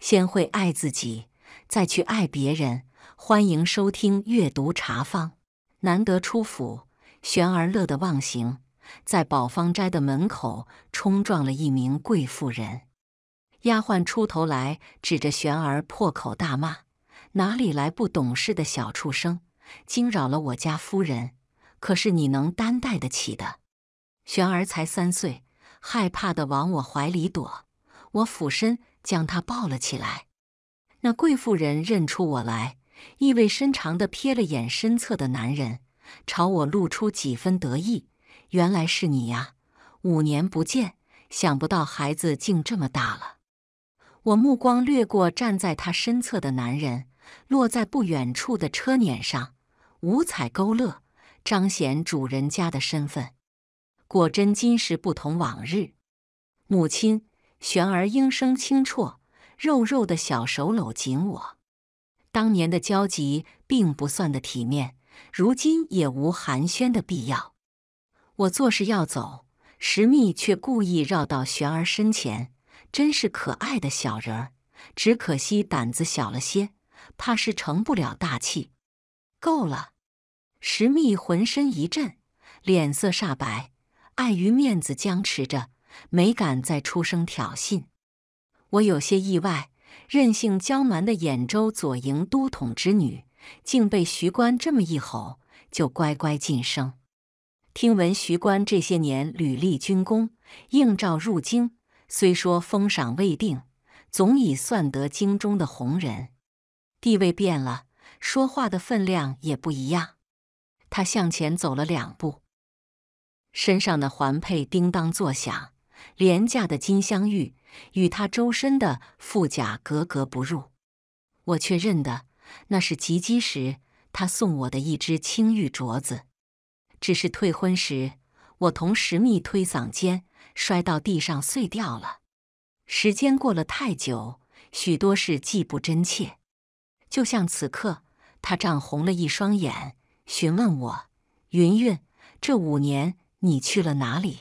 先会爱自己，再去爱别人。欢迎收听《阅读茶坊》。难得出府，玄儿乐得忘形，在宝芳斋的门口冲撞了一名贵妇人。丫鬟出头来，指着玄儿破口大骂：“哪里来不懂事的小畜生，惊扰了我家夫人！可是你能担待得起的？”玄儿才三岁，害怕的往我怀里躲。我俯身。将他抱了起来，那贵妇人认出我来，意味深长地瞥了眼身侧的男人，朝我露出几分得意：“原来是你呀，五年不见，想不到孩子竟这么大了。”我目光掠过站在他身侧的男人，落在不远处的车辇上，五彩勾勒，彰显主人家的身份，果真今时不同往日，母亲。玄儿应声清啜，肉肉的小手搂紧我。当年的交集并不算的体面，如今也无寒暄的必要。我作势要走，石密却故意绕到玄儿身前，真是可爱的小人儿。只可惜胆子小了些，怕是成不了大气。够了！石密浑身一震，脸色煞白，碍于面子僵持着。没敢再出声挑衅，我有些意外。任性娇蛮的兖州左营都统之女，竟被徐官这么一吼，就乖乖晋升。听闻徐官这些年屡立军功，应召入京，虽说封赏未定，总已算得京中的红人，地位变了，说话的分量也不一样。他向前走了两步，身上的环佩叮当作响。廉价的金镶玉与他周身的富甲格格不入，我却认得那是及笄时他送我的一只青玉镯子，只是退婚时我同石蜜推搡间摔到地上碎掉了。时间过了太久，许多事既不真切，就像此刻，他涨红了一双眼，询问我：“云云，这五年你去了哪里？”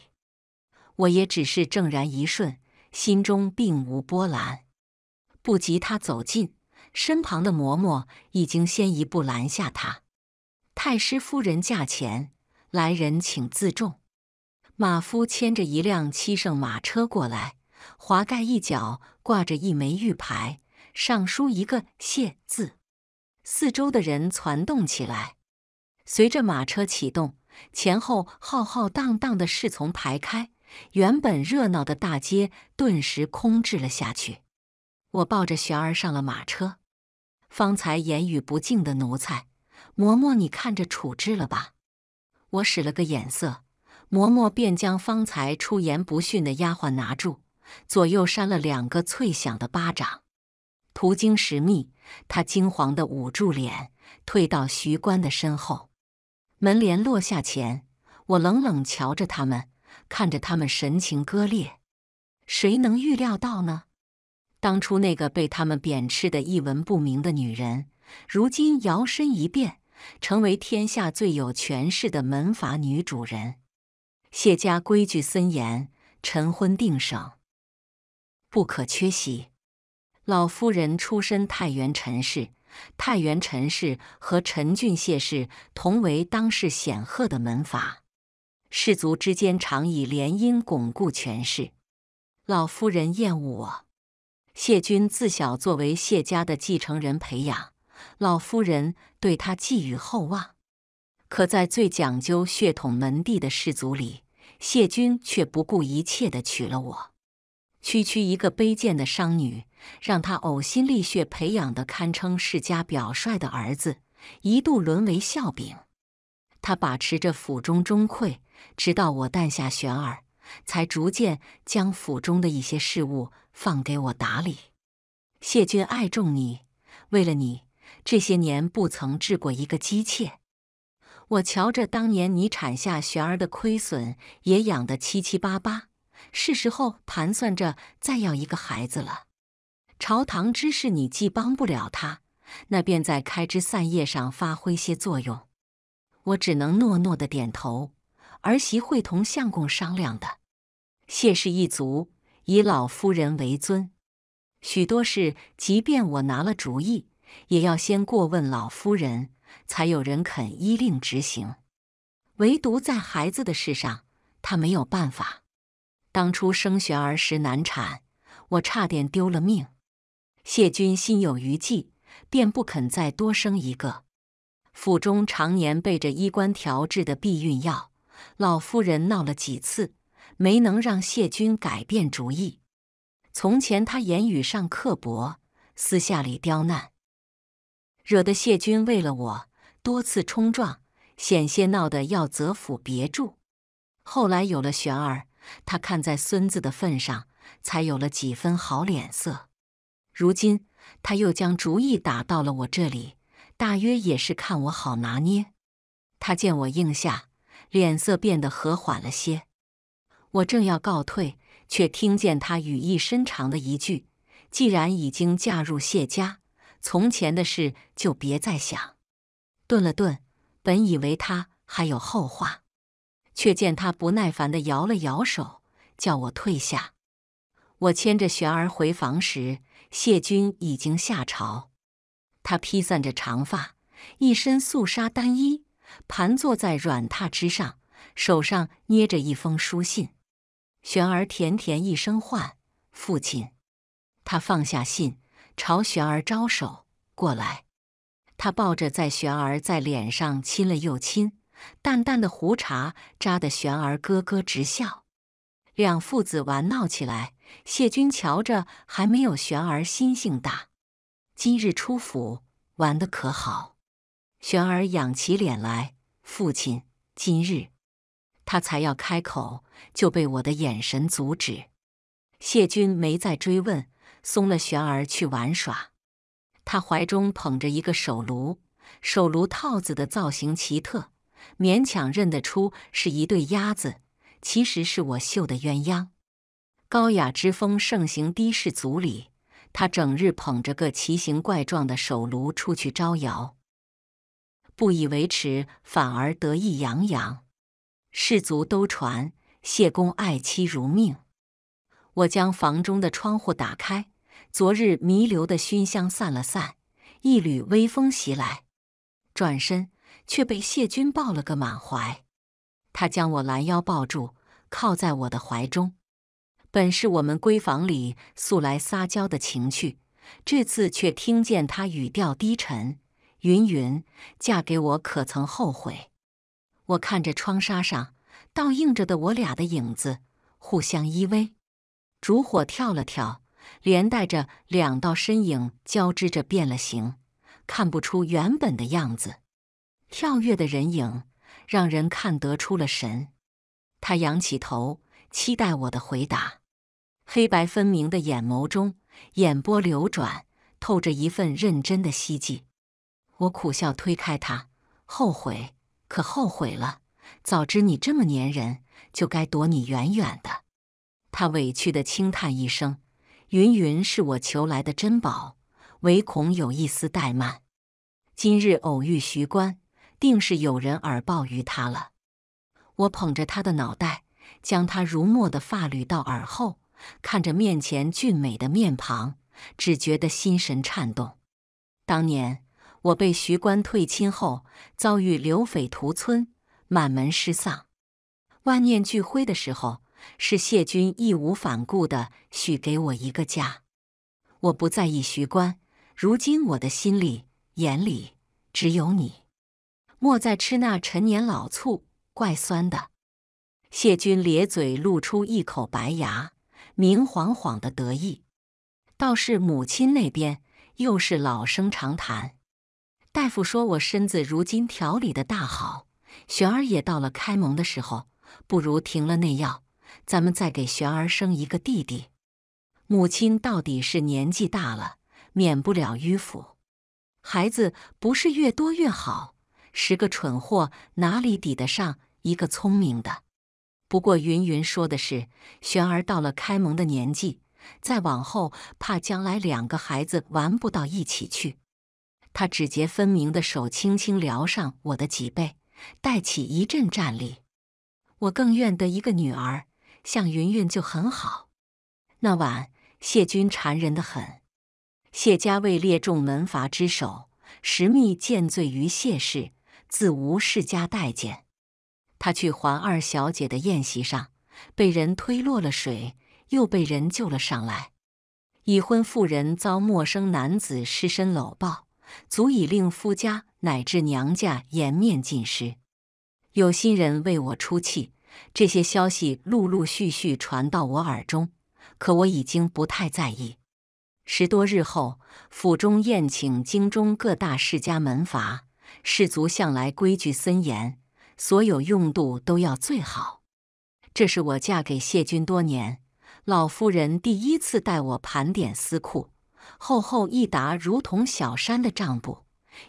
我也只是怔然一瞬，心中并无波澜。不及他走近，身旁的嬷嬷已经先一步拦下他。太师夫人驾前，来人请自重。马夫牵着一辆七圣马车过来，华盖一角挂着一枚玉牌，上书一个“谢”字。四周的人攒动起来，随着马车启动，前后浩浩荡荡的侍从排开。原本热闹的大街顿时空置了下去。我抱着璇儿上了马车。方才言语不敬的奴才，嬷嬷你看着处置了吧。我使了个眼色，嬷嬷便将方才出言不逊的丫鬟拿住，左右扇了两个脆响的巴掌。途经石密，他惊惶的捂住脸，退到徐官的身后。门帘落下前，我冷冷瞧着他们。看着他们神情割裂，谁能预料到呢？当初那个被他们贬斥的一文不名的女人，如今摇身一变，成为天下最有权势的门阀女主人。谢家规矩森严，晨昏定省，不可缺席。老夫人出身太原陈氏，太原陈氏和陈俊谢氏同为当世显赫的门阀。士族之间常以联姻巩固权势。老夫人厌恶我，谢君自小作为谢家的继承人培养，老夫人对他寄予厚望。可在最讲究血统门第的氏族里，谢君却不顾一切的娶了我。区区一个卑贱的商女，让他呕心沥血培养的堪称世家表率的儿子，一度沦为笑柄。他把持着府中中馈。直到我诞下玄儿，才逐渐将府中的一些事物放给我打理。谢君爱重你，为了你这些年不曾治过一个姬妾。我瞧着当年你产下玄儿的亏损也养得七七八八，是时候盘算着再要一个孩子了。朝堂之事你既帮不了他，那便在开枝散叶上发挥些作用。我只能诺诺的点头。儿媳会同相公商量的。谢氏一族以老夫人为尊，许多事即便我拿了主意，也要先过问老夫人，才有人肯依令执行。唯独在孩子的事上，他没有办法。当初生玄儿时难产，我差点丢了命，谢君心有余悸，便不肯再多生一个。府中常年备着医官调制的避孕药。老夫人闹了几次，没能让谢军改变主意。从前他言语上刻薄，私下里刁难，惹得谢军为了我多次冲撞，险些闹得要泽府别住。后来有了玄儿，他看在孙子的份上，才有了几分好脸色。如今他又将主意打到了我这里，大约也是看我好拿捏。他见我应下。脸色变得和缓了些，我正要告退，却听见他语意深长的一句：“既然已经嫁入谢家，从前的事就别再想。”顿了顿，本以为他还有后话，却见他不耐烦的摇了摇手，叫我退下。我牵着璇儿回房时，谢君已经下朝，他披散着长发，一身素纱单衣。盘坐在软榻之上，手上捏着一封书信。璇儿甜甜一声唤：“父亲。”他放下信，朝璇儿招手过来。他抱着在璇儿在脸上亲了又亲，淡淡的胡茬扎得璇儿咯咯直笑。两父子玩闹起来，谢君瞧着还没有璇儿心性大。今日出府玩得可好？玄儿仰起脸来，父亲今日他才要开口，就被我的眼神阻止。谢君没再追问，松了玄儿去玩耍。他怀中捧着一个手炉，手炉套子的造型奇特，勉强认得出是一对鸭子，其实是我绣的鸳鸯。高雅之风盛行的士族里，他整日捧着个奇形怪状的手炉出去招摇。不以为耻，反而得意洋洋。士族都传谢公爱妻如命。我将房中的窗户打开，昨日弥留的熏香散了散，一缕微风袭来，转身却被谢君抱了个满怀。他将我拦腰抱住，靠在我的怀中。本是我们闺房里素来撒娇的情趣，这次却听见他语调低沉。云云，嫁给我可曾后悔？我看着窗纱上倒映着的我俩的影子，互相依偎。烛火跳了跳，连带着两道身影交织着变了形，看不出原本的样子。跳跃的人影让人看得出了神。他仰起头，期待我的回答。黑白分明的眼眸中，眼波流转，透着一份认真的希冀。我苦笑，推开他，后悔，可后悔了。早知你这么粘人，就该躲你远远的。他委屈的轻叹一声：“云云是我求来的珍宝，唯恐有一丝怠慢。今日偶遇徐官，定是有人耳报于他了。”我捧着他的脑袋，将他如墨的发捋到耳后，看着面前俊美的面庞，只觉得心神颤动。当年。我被徐官退亲后，遭遇流匪屠村，满门失丧，万念俱灰的时候，是谢君义无反顾的许给我一个家。我不在意徐官，如今我的心里眼里只有你。莫再吃那陈年老醋，怪酸的。谢君咧嘴露出一口白牙，明晃晃的得意。倒是母亲那边，又是老生常谈。大夫说：“我身子如今调理的大好，璇儿也到了开蒙的时候，不如停了内药，咱们再给璇儿生一个弟弟。”母亲到底是年纪大了，免不了迂腐。孩子不是越多越好，十个蠢货哪里抵得上一个聪明的？不过云云说的是，璇儿到了开蒙的年纪，再往后怕将来两个孩子玩不到一起去。他指节分明的手轻轻撩上我的脊背，带起一阵战栗。我更愿得一个女儿，像云云就很好。那晚，谢君缠人的很。谢家位列众门阀之首，石密见罪于谢氏，自无世家待见。他去环二小姐的宴席上，被人推落了水，又被人救了上来。已婚妇人遭陌生男子失身搂抱。足以令夫家乃至娘家颜面尽失。有心人为我出气，这些消息陆陆续续传到我耳中，可我已经不太在意。十多日后，府中宴请京中各大世家门阀，士族向来规矩森严，所有用度都要最好。这是我嫁给谢君多年，老夫人第一次带我盘点私库。厚厚一沓如同小山的账簿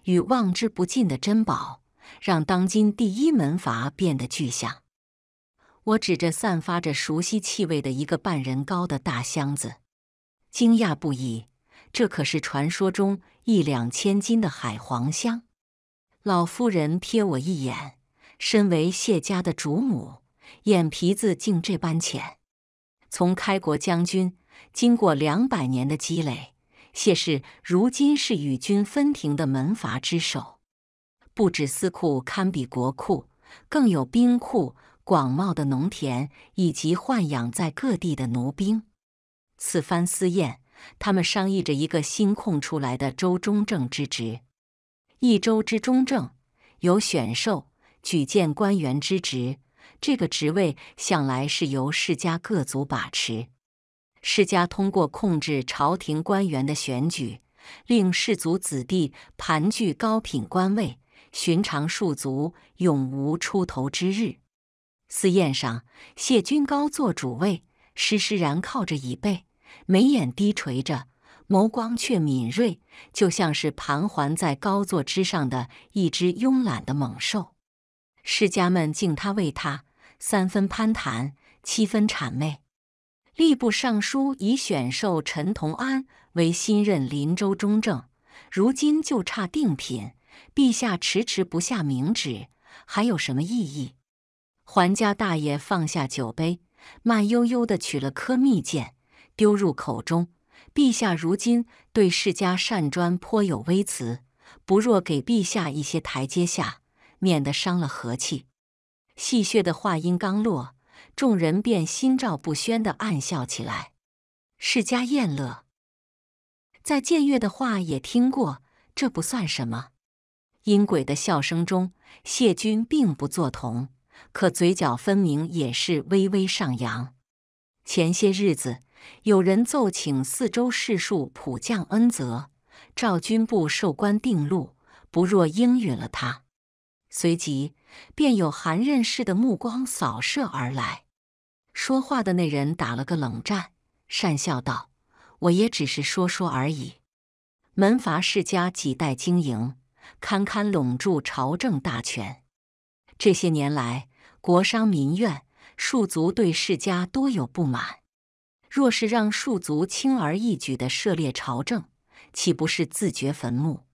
与望之不尽的珍宝，让当今第一门阀变得具象。我指着散发着熟悉气味的一个半人高的大箱子，惊讶不已。这可是传说中一两千斤的海黄香。老夫人瞥我一眼，身为谢家的主母，眼皮子竟这般浅。从开国将军，经过两百年的积累。谢氏如今是与君分庭的门阀之首，不止私库堪比国库，更有兵库、广袤的农田以及豢养在各地的奴兵。此番私宴，他们商议着一个新空出来的州中正之职。一州之中正，有选授、举荐官员之职，这个职位向来是由世家各族把持。世家通过控制朝廷官员的选举，令士族子弟盘踞高品官位，寻常庶族永无出头之日。私宴上，谢君高坐主位，施施然靠着椅背，眉眼低垂着，眸光却敏锐，就像是盘桓在高座之上的一只慵懒的猛兽。世家们敬他，畏他，三分攀谈，七分谄媚。吏部尚书以选授陈同安为新任林州中正，如今就差定品。陛下迟迟不下明旨，还有什么意义？还家大爷放下酒杯，慢悠悠地取了颗蜜饯，丢入口中。陛下如今对世家善专颇有微词，不若给陛下一些台阶下，免得伤了和气。戏谑的话音刚落。众人便心照不宣地暗笑起来。世家宴乐，在僭越的话也听过，这不算什么。阴鬼的笑声中，谢君并不作同，可嘴角分明也是微微上扬。前些日子，有人奏请四周侍数普降恩泽，赵军部授官定禄，不若应允了他。随即，便有韩任氏的目光扫射而来。说话的那人打了个冷战，讪笑道：“我也只是说说而已。门阀世家几代经营，堪堪笼住朝政大权。这些年来，国商民怨，庶族对世家多有不满。若是让庶族轻而易举的涉猎朝政，岂不是自掘坟墓？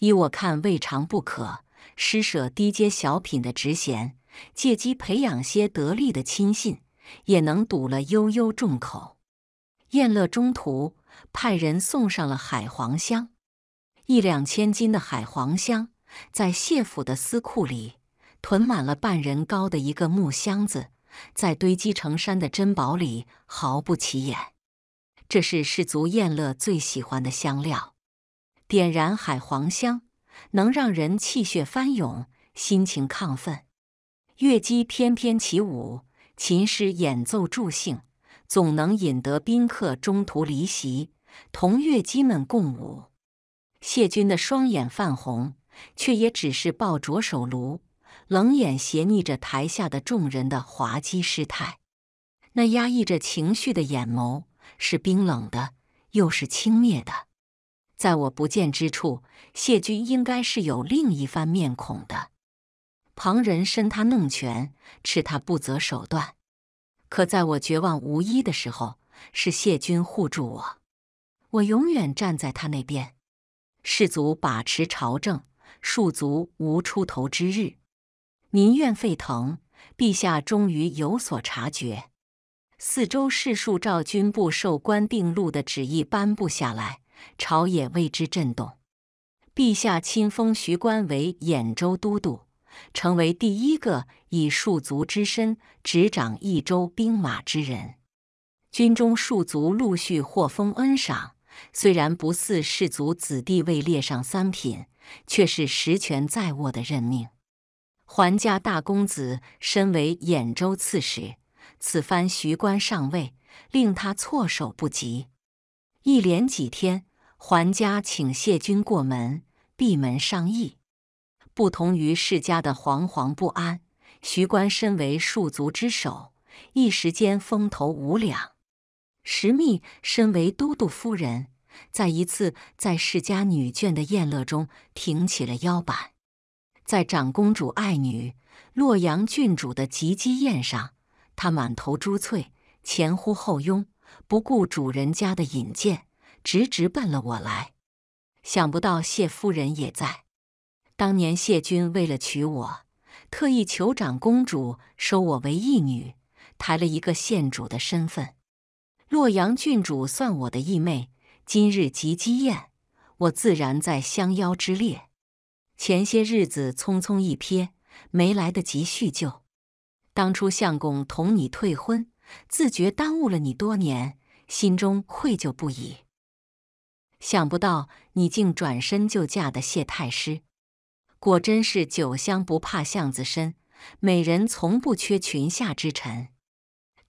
依我看，未尝不可。施舍低阶小品的职衔，借机培养些得力的亲信。”也能堵了悠悠众口。宴乐中途，派人送上了海黄香，一两千斤的海黄香在谢府的私库里囤满了半人高的一个木箱子，在堆积成山的珍宝里毫不起眼。这是氏族宴乐最喜欢的香料。点燃海黄香，能让人气血翻涌，心情亢奋。乐姬翩翩起舞。琴师演奏助兴，总能引得宾客中途离席，同乐姬们共舞。谢君的双眼泛红，却也只是抱着手炉，冷眼斜睨着台下的众人的滑稽失态。那压抑着情绪的眼眸，是冰冷的，又是轻蔑的。在我不见之处，谢君应该是有另一番面孔的。旁人伸他弄权，斥他不择手段。可在我绝望无依的时候，是谢君护住我。我永远站在他那边。士卒把持朝政，庶族无出头之日。民怨沸腾，陛下终于有所察觉。四周士庶赵军部受官定禄的旨意颁布下来，朝野为之震动。陛下亲封徐官为兖州都督。成为第一个以庶族之身执掌一州兵马之人，军中庶族陆续获封恩赏，虽然不似士族子弟位列上三品，却是实权在握的任命。桓家大公子身为兖州刺史，此番徐官上位，令他措手不及。一连几天，桓家请谢军过门，闭门商议。不同于世家的惶惶不安，徐官身为庶族之首，一时间风头无两。石密身为都督夫人，在一次在世家女眷的宴乐中挺起了腰板，在长公主爱女洛阳郡主的及笄宴上，她满头珠翠，前呼后拥，不顾主人家的引荐，直直奔了我来。想不到谢夫人也在。当年谢君为了娶我，特意求长公主收我为义女，抬了一个县主的身份。洛阳郡主算我的义妹，今日集笄宴，我自然在相邀之列。前些日子匆匆一瞥，没来得及叙旧。当初相公同你退婚，自觉耽误了你多年，心中愧疚不已。想不到你竟转身就嫁的谢太师。果真是酒香不怕巷子深，美人从不缺裙下之臣。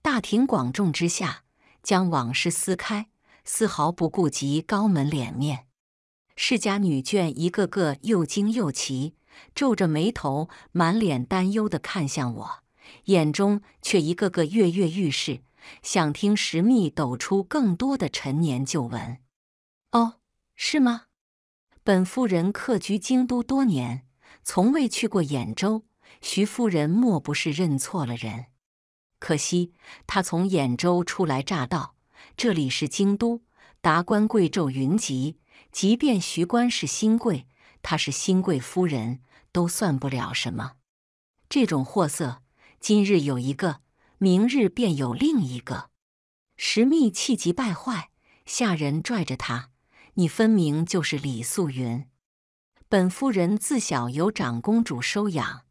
大庭广众之下将往事撕开，丝毫不顾及高门脸面。世家女眷一个个又惊又奇，皱着眉头，满脸担忧地看向我，眼中却一个个跃跃欲试，想听石密抖出更多的陈年旧闻。哦，是吗？本夫人客居京都多年，从未去过兖州。徐夫人莫不是认错了人？可惜她从兖州初来乍到，这里是京都，达官贵胄云集。即便徐官是新贵，她是新贵夫人，都算不了什么。这种货色，今日有一个，明日便有另一个。石密气急败坏，下人拽着他。你分明就是李素云，本夫人自小由长公主收养，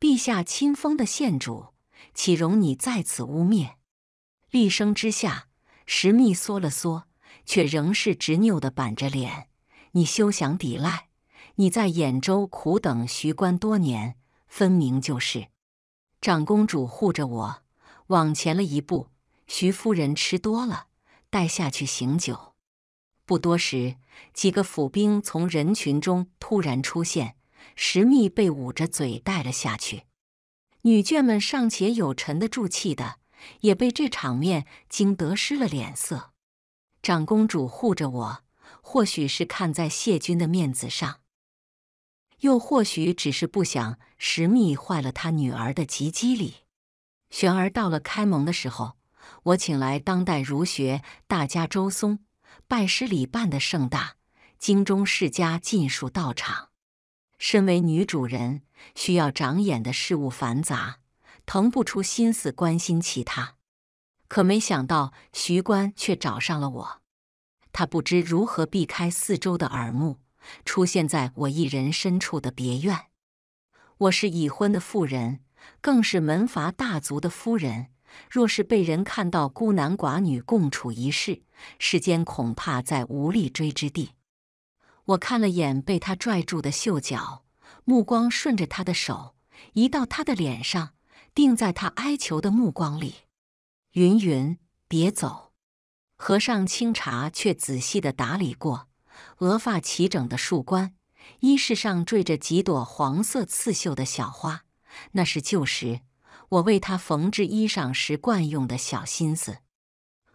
陛下亲封的县主，岂容你在此污蔑？厉声之下，石密缩了缩，却仍是执拗的板着脸。你休想抵赖！你在兖州苦等徐官多年，分明就是长公主护着我。往前了一步，徐夫人吃多了，带下去醒酒。不多时，几个府兵从人群中突然出现，石密被捂着嘴带了下去。女眷们尚且有沉得住气的，也被这场面惊得失了脸色。长公主护着我，或许是看在谢君的面子上，又或许只是不想石密坏了他女儿的吉笄礼。玄儿到了开蒙的时候，我请来当代儒学大家周松。拜师礼办的盛大，京中世家尽数到场。身为女主人，需要掌眼的事物繁杂，腾不出心思关心其他。可没想到，徐官却找上了我。他不知如何避开四周的耳目，出现在我一人深处的别院。我是已婚的妇人，更是门阀大族的夫人。若是被人看到孤男寡女共处一室，世间恐怕在无立锥之地。我看了眼被他拽住的袖角，目光顺着他的手移到他的脸上，定在他哀求的目光里。云云，别走。和尚清茶却仔细的打理过，额发齐整的树冠，衣饰上缀着几朵黄色刺绣的小花，那是旧时。我为他缝制衣裳时惯用的小心思，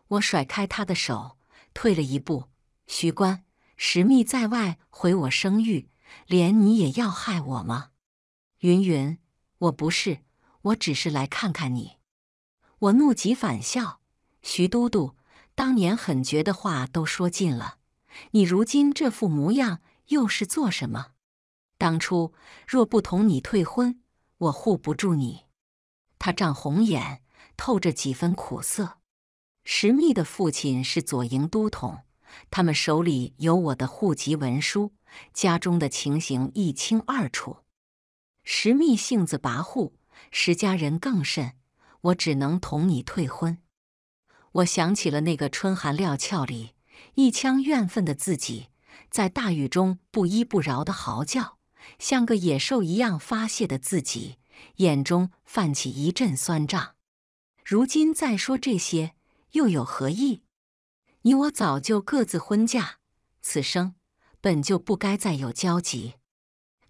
我甩开他的手，退了一步。徐官，私密在外毁我声誉，连你也要害我吗？云云，我不是，我只是来看看你。我怒极反笑，徐都督，当年狠绝的话都说尽了，你如今这副模样又是做什么？当初若不同你退婚，我护不住你。他涨红眼，透着几分苦涩。石密的父亲是左营都统，他们手里有我的户籍文书，家中的情形一清二楚。石密性子跋扈，石家人更甚，我只能同你退婚。我想起了那个春寒料峭里，一腔怨愤的自己，在大雨中不依不饶的嚎叫，像个野兽一样发泄的自己。眼中泛起一阵酸胀，如今再说这些又有何意？你我早就各自婚嫁，此生本就不该再有交集。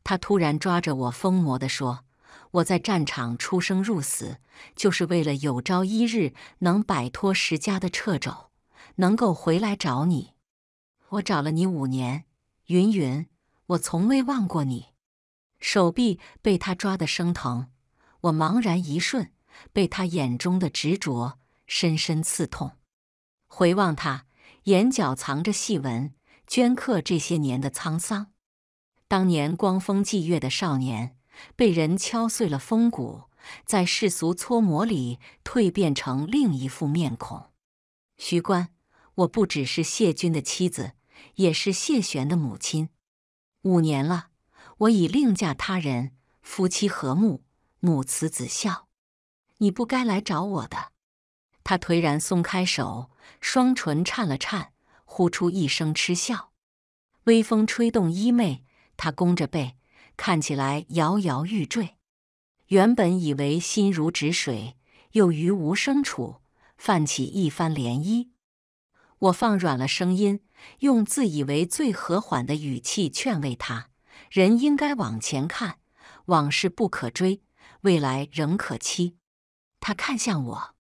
他突然抓着我，疯魔地说：“我在战场出生入死，就是为了有朝一日能摆脱石家的掣肘，能够回来找你。我找了你五年，云云，我从未忘过你。”手臂被他抓得生疼，我茫然一瞬，被他眼中的执着深深刺痛。回望他，眼角藏着细纹，镌刻这些年的沧桑。当年光风霁月的少年，被人敲碎了风骨，在世俗搓磨里蜕变成另一副面孔。徐关，我不只是谢君的妻子，也是谢玄的母亲。五年了。我已另嫁他人，夫妻和睦，母慈子孝。你不该来找我的。他颓然松开手，双唇颤了颤，呼出一声嗤笑。微风吹动衣袂，他弓着背，看起来摇摇欲坠。原本以为心如止水，又于无声处泛起一番涟漪。我放软了声音，用自以为最和缓的语气劝慰他。人应该往前看，往事不可追，未来仍可期。他看向我，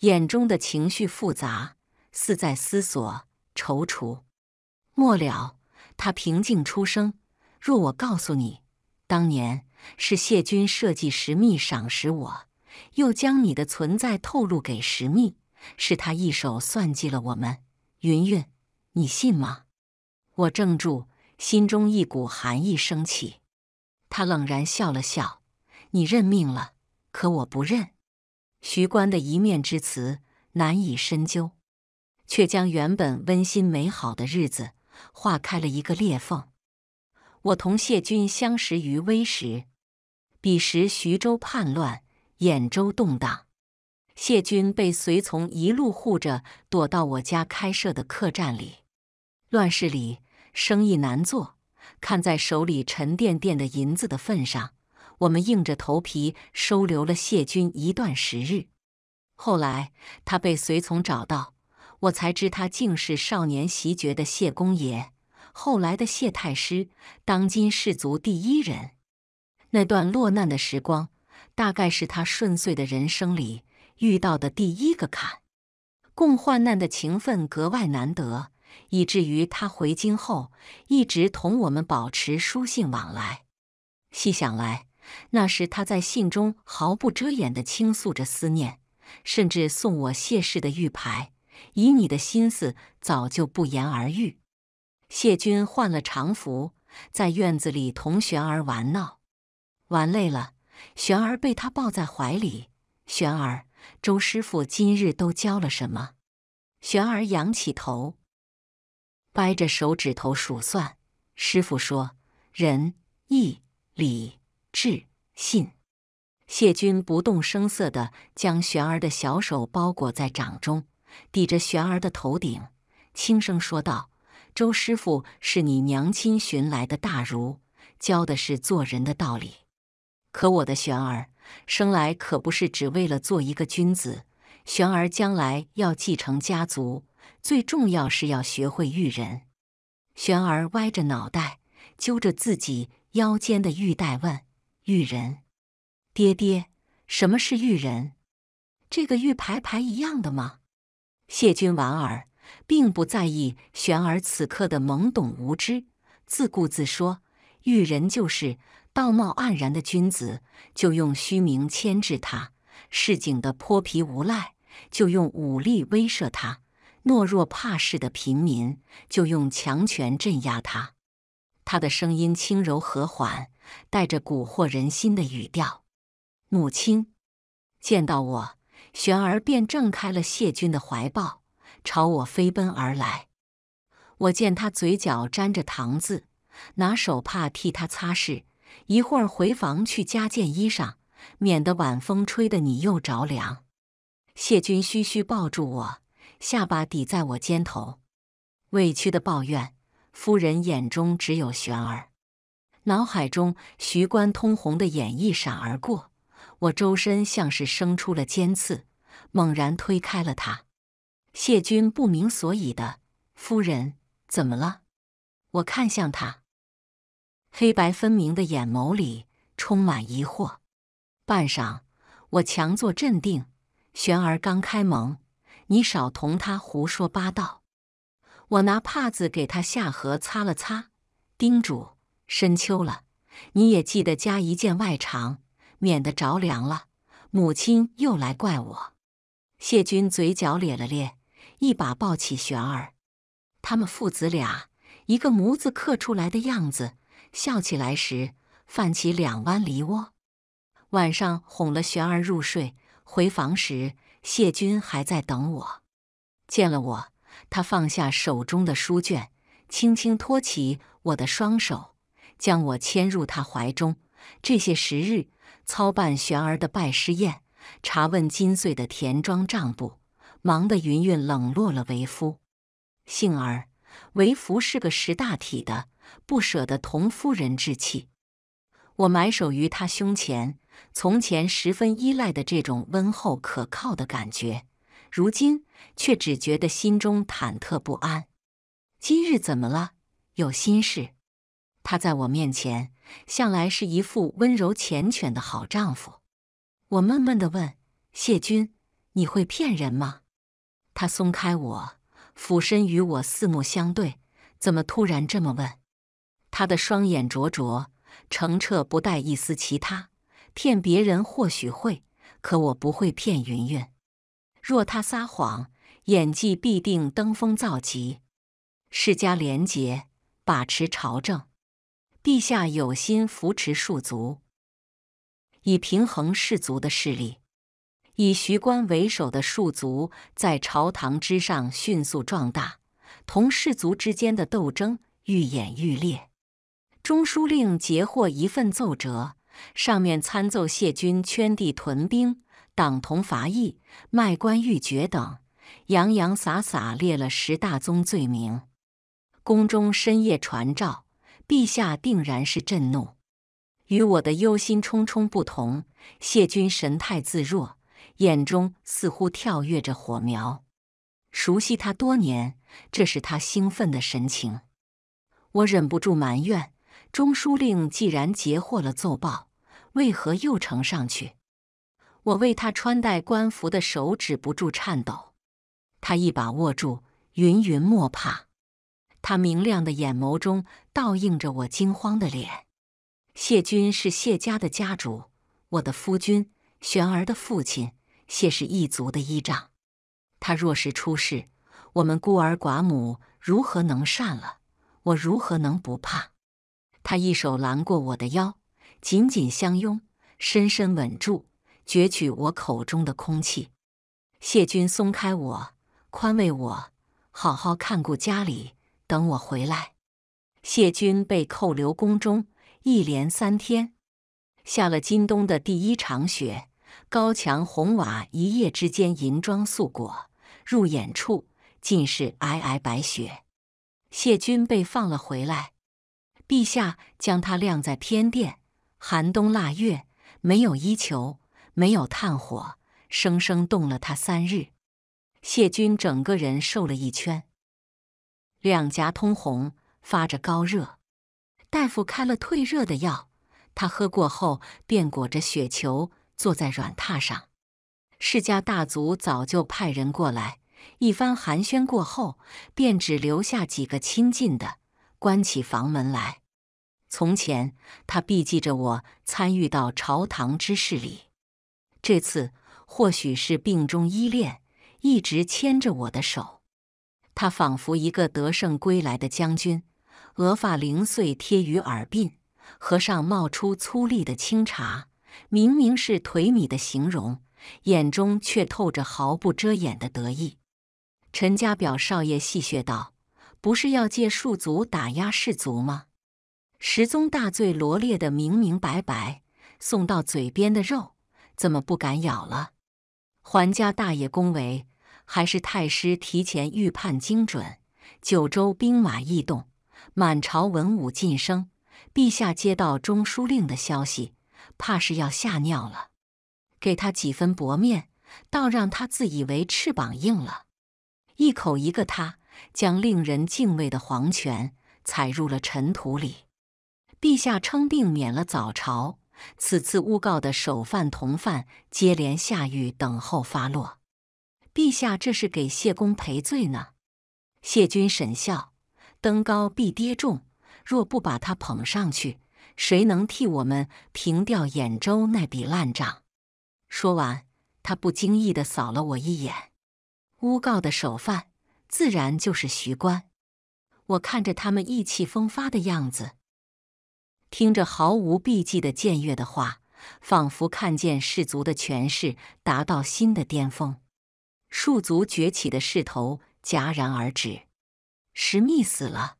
眼中的情绪复杂，似在思索、踌躇。末了，他平静出声：“若我告诉你，当年是谢君设计石密赏识我，又将你的存在透露给石密，是他一手算计了我们。云云，你信吗？”我怔住。心中一股寒意升起，他冷然笑了笑：“你认命了，可我不认。”徐官的一面之词难以深究，却将原本温馨美好的日子划开了一个裂缝。我同谢君相识于微时，彼时徐州叛乱，兖州动荡，谢君被随从一路护着，躲到我家开设的客栈里。乱世里。生意难做，看在手里沉甸甸的银子的份上，我们硬着头皮收留了谢军一段时日。后来他被随从找到，我才知他竟是少年习绝的谢公爷，后来的谢太师，当今世族第一人。那段落难的时光，大概是他顺遂的人生里遇到的第一个坎。共患难的情分格外难得。以至于他回京后，一直同我们保持书信往来。细想来，那时他在信中毫不遮掩地倾诉着思念，甚至送我谢氏的玉牌。以你的心思，早就不言而喻。谢君换了常服，在院子里同玄儿玩闹，玩累了，玄儿被他抱在怀里。玄儿，周师傅今日都教了什么？玄儿仰起头。掰着手指头数算，师傅说：“仁义礼智信。”谢君不动声色地将玄儿的小手包裹在掌中，抵着玄儿的头顶，轻声说道：“周师傅是你娘亲寻来的大儒，教的是做人的道理。可我的玄儿生来可不是只为了做一个君子，玄儿将来要继承家族。”最重要是要学会育人。玄儿歪着脑袋，揪着自己腰间的玉带问：“育人，爹爹，什么是育人？这个玉牌牌一样的吗？”谢君莞尔，并不在意玄儿此刻的懵懂无知，自顾自说：“育人就是道貌岸然的君子，就用虚名牵制他；市井的泼皮无赖，就用武力威慑他。”懦弱怕事的平民就用强权镇压他。他的声音轻柔和缓，带着蛊惑人心的语调。母亲见到我，玄儿便挣开了谢君的怀抱，朝我飞奔而来。我见他嘴角沾着糖渍，拿手帕替他擦拭。一会儿回房去加件衣裳，免得晚风吹得你又着凉。谢君嘘嘘抱住我。下巴抵在我肩头，委屈的抱怨：“夫人眼中只有玄儿。”脑海中，徐冠通红的眼一闪而过，我周身像是生出了尖刺，猛然推开了他。谢君不明所以的：“夫人怎么了？”我看向他，黑白分明的眼眸里充满疑惑。半晌，我强作镇定：“玄儿刚开蒙，你少同他胡说八道。我拿帕子给他下颌擦了擦，叮嘱：“深秋了，你也记得加一件外裳，免得着凉了。”母亲又来怪我。谢君嘴角咧了咧，一把抱起玄儿，他们父子俩一个模子刻出来的样子，笑起来时泛起两弯梨窝。晚上哄了玄儿入睡，回房时。谢君还在等我，见了我，他放下手中的书卷，轻轻托起我的双手，将我牵入他怀中。这些时日，操办玄儿的拜师宴，查问金穗的田庄账簿，忙得云云冷落了为夫。幸而为夫是个识大体的，不舍得同夫人置气。我埋首于他胸前。从前十分依赖的这种温厚可靠的感觉，如今却只觉得心中忐忑不安。今日怎么了？有心事？他在我面前向来是一副温柔缱绻的好丈夫。我闷闷地问：“谢君，你会骗人吗？”他松开我，俯身与我四目相对，怎么突然这么问？他的双眼灼灼澄澈，不带一丝其他。骗别人或许会，可我不会骗云云。若他撒谎，演技必定登峰造极。世家廉洁，把持朝政。陛下有心扶持庶族，以平衡士族的势力。以徐官为首的庶族在朝堂之上迅速壮大，同士族之间的斗争愈演愈烈。中书令截获一份奏折。上面参奏谢军圈地屯兵、党同伐异、卖官鬻爵等，洋洋洒洒列了十大宗罪名。宫中深夜传召，陛下定然是震怒。与我的忧心忡忡不同，谢军神态自若，眼中似乎跳跃着火苗。熟悉他多年，这是他兴奋的神情。我忍不住埋怨。中书令既然截获了奏报，为何又呈上去？我为他穿戴官服的手止不住颤抖。他一把握住，云云莫怕。他明亮的眼眸中倒映着我惊慌的脸。谢君是谢家的家主，我的夫君，玄儿的父亲，谢氏一族的依仗。他若是出事，我们孤儿寡母如何能善了？我如何能不怕？他一手揽过我的腰，紧紧相拥，深深吻住，攫取我口中的空气。谢军松开我，宽慰我：“好好看顾家里，等我回来。”谢军被扣留宫中一连三天。下了今冬的第一场雪，高墙红瓦一夜之间银装素裹，入眼处尽是皑皑白雪。谢军被放了回来。陛下将他晾在偏殿，寒冬腊月，没有衣裘，没有炭火，生生冻了他三日。谢君整个人瘦了一圈，两颊通红，发着高热。大夫开了退热的药，他喝过后便裹着雪球坐在软榻上。世家大族早就派人过来，一番寒暄过后，便只留下几个亲近的。关起房门来。从前他避忌着我参与到朝堂之事里，这次或许是病中依恋，一直牵着我的手。他仿佛一个得胜归来的将军，额发零碎贴于耳鬓，额上冒出粗粝的青茶，明明是颓靡的形容，眼中却透着毫不遮掩的得意。陈家表少爷戏谑道。不是要借庶族打压士族吗？十宗大罪罗列的明明白白，送到嘴边的肉，怎么不敢咬了？桓家大爷恭维，还是太师提前预判精准。九州兵马异动，满朝文武晋升，陛下接到中书令的消息，怕是要吓尿了。给他几分薄面，倒让他自以为翅膀硬了，一口一个他。将令人敬畏的皇权踩入了尘土里。陛下称病免了早朝，此次诬告的首犯、同犯接连下狱等候发落。陛下这是给谢公赔罪呢？谢君沈笑：“登高必跌重，若不把他捧上去，谁能替我们平掉兖州那笔烂账？”说完，他不经意地扫了我一眼。诬告的首犯。自然就是徐官。我看着他们意气风发的样子，听着毫无避忌的僭越的话，仿佛看见氏族的权势达到新的巅峰，庶族崛起的势头戛然而止。石密死了，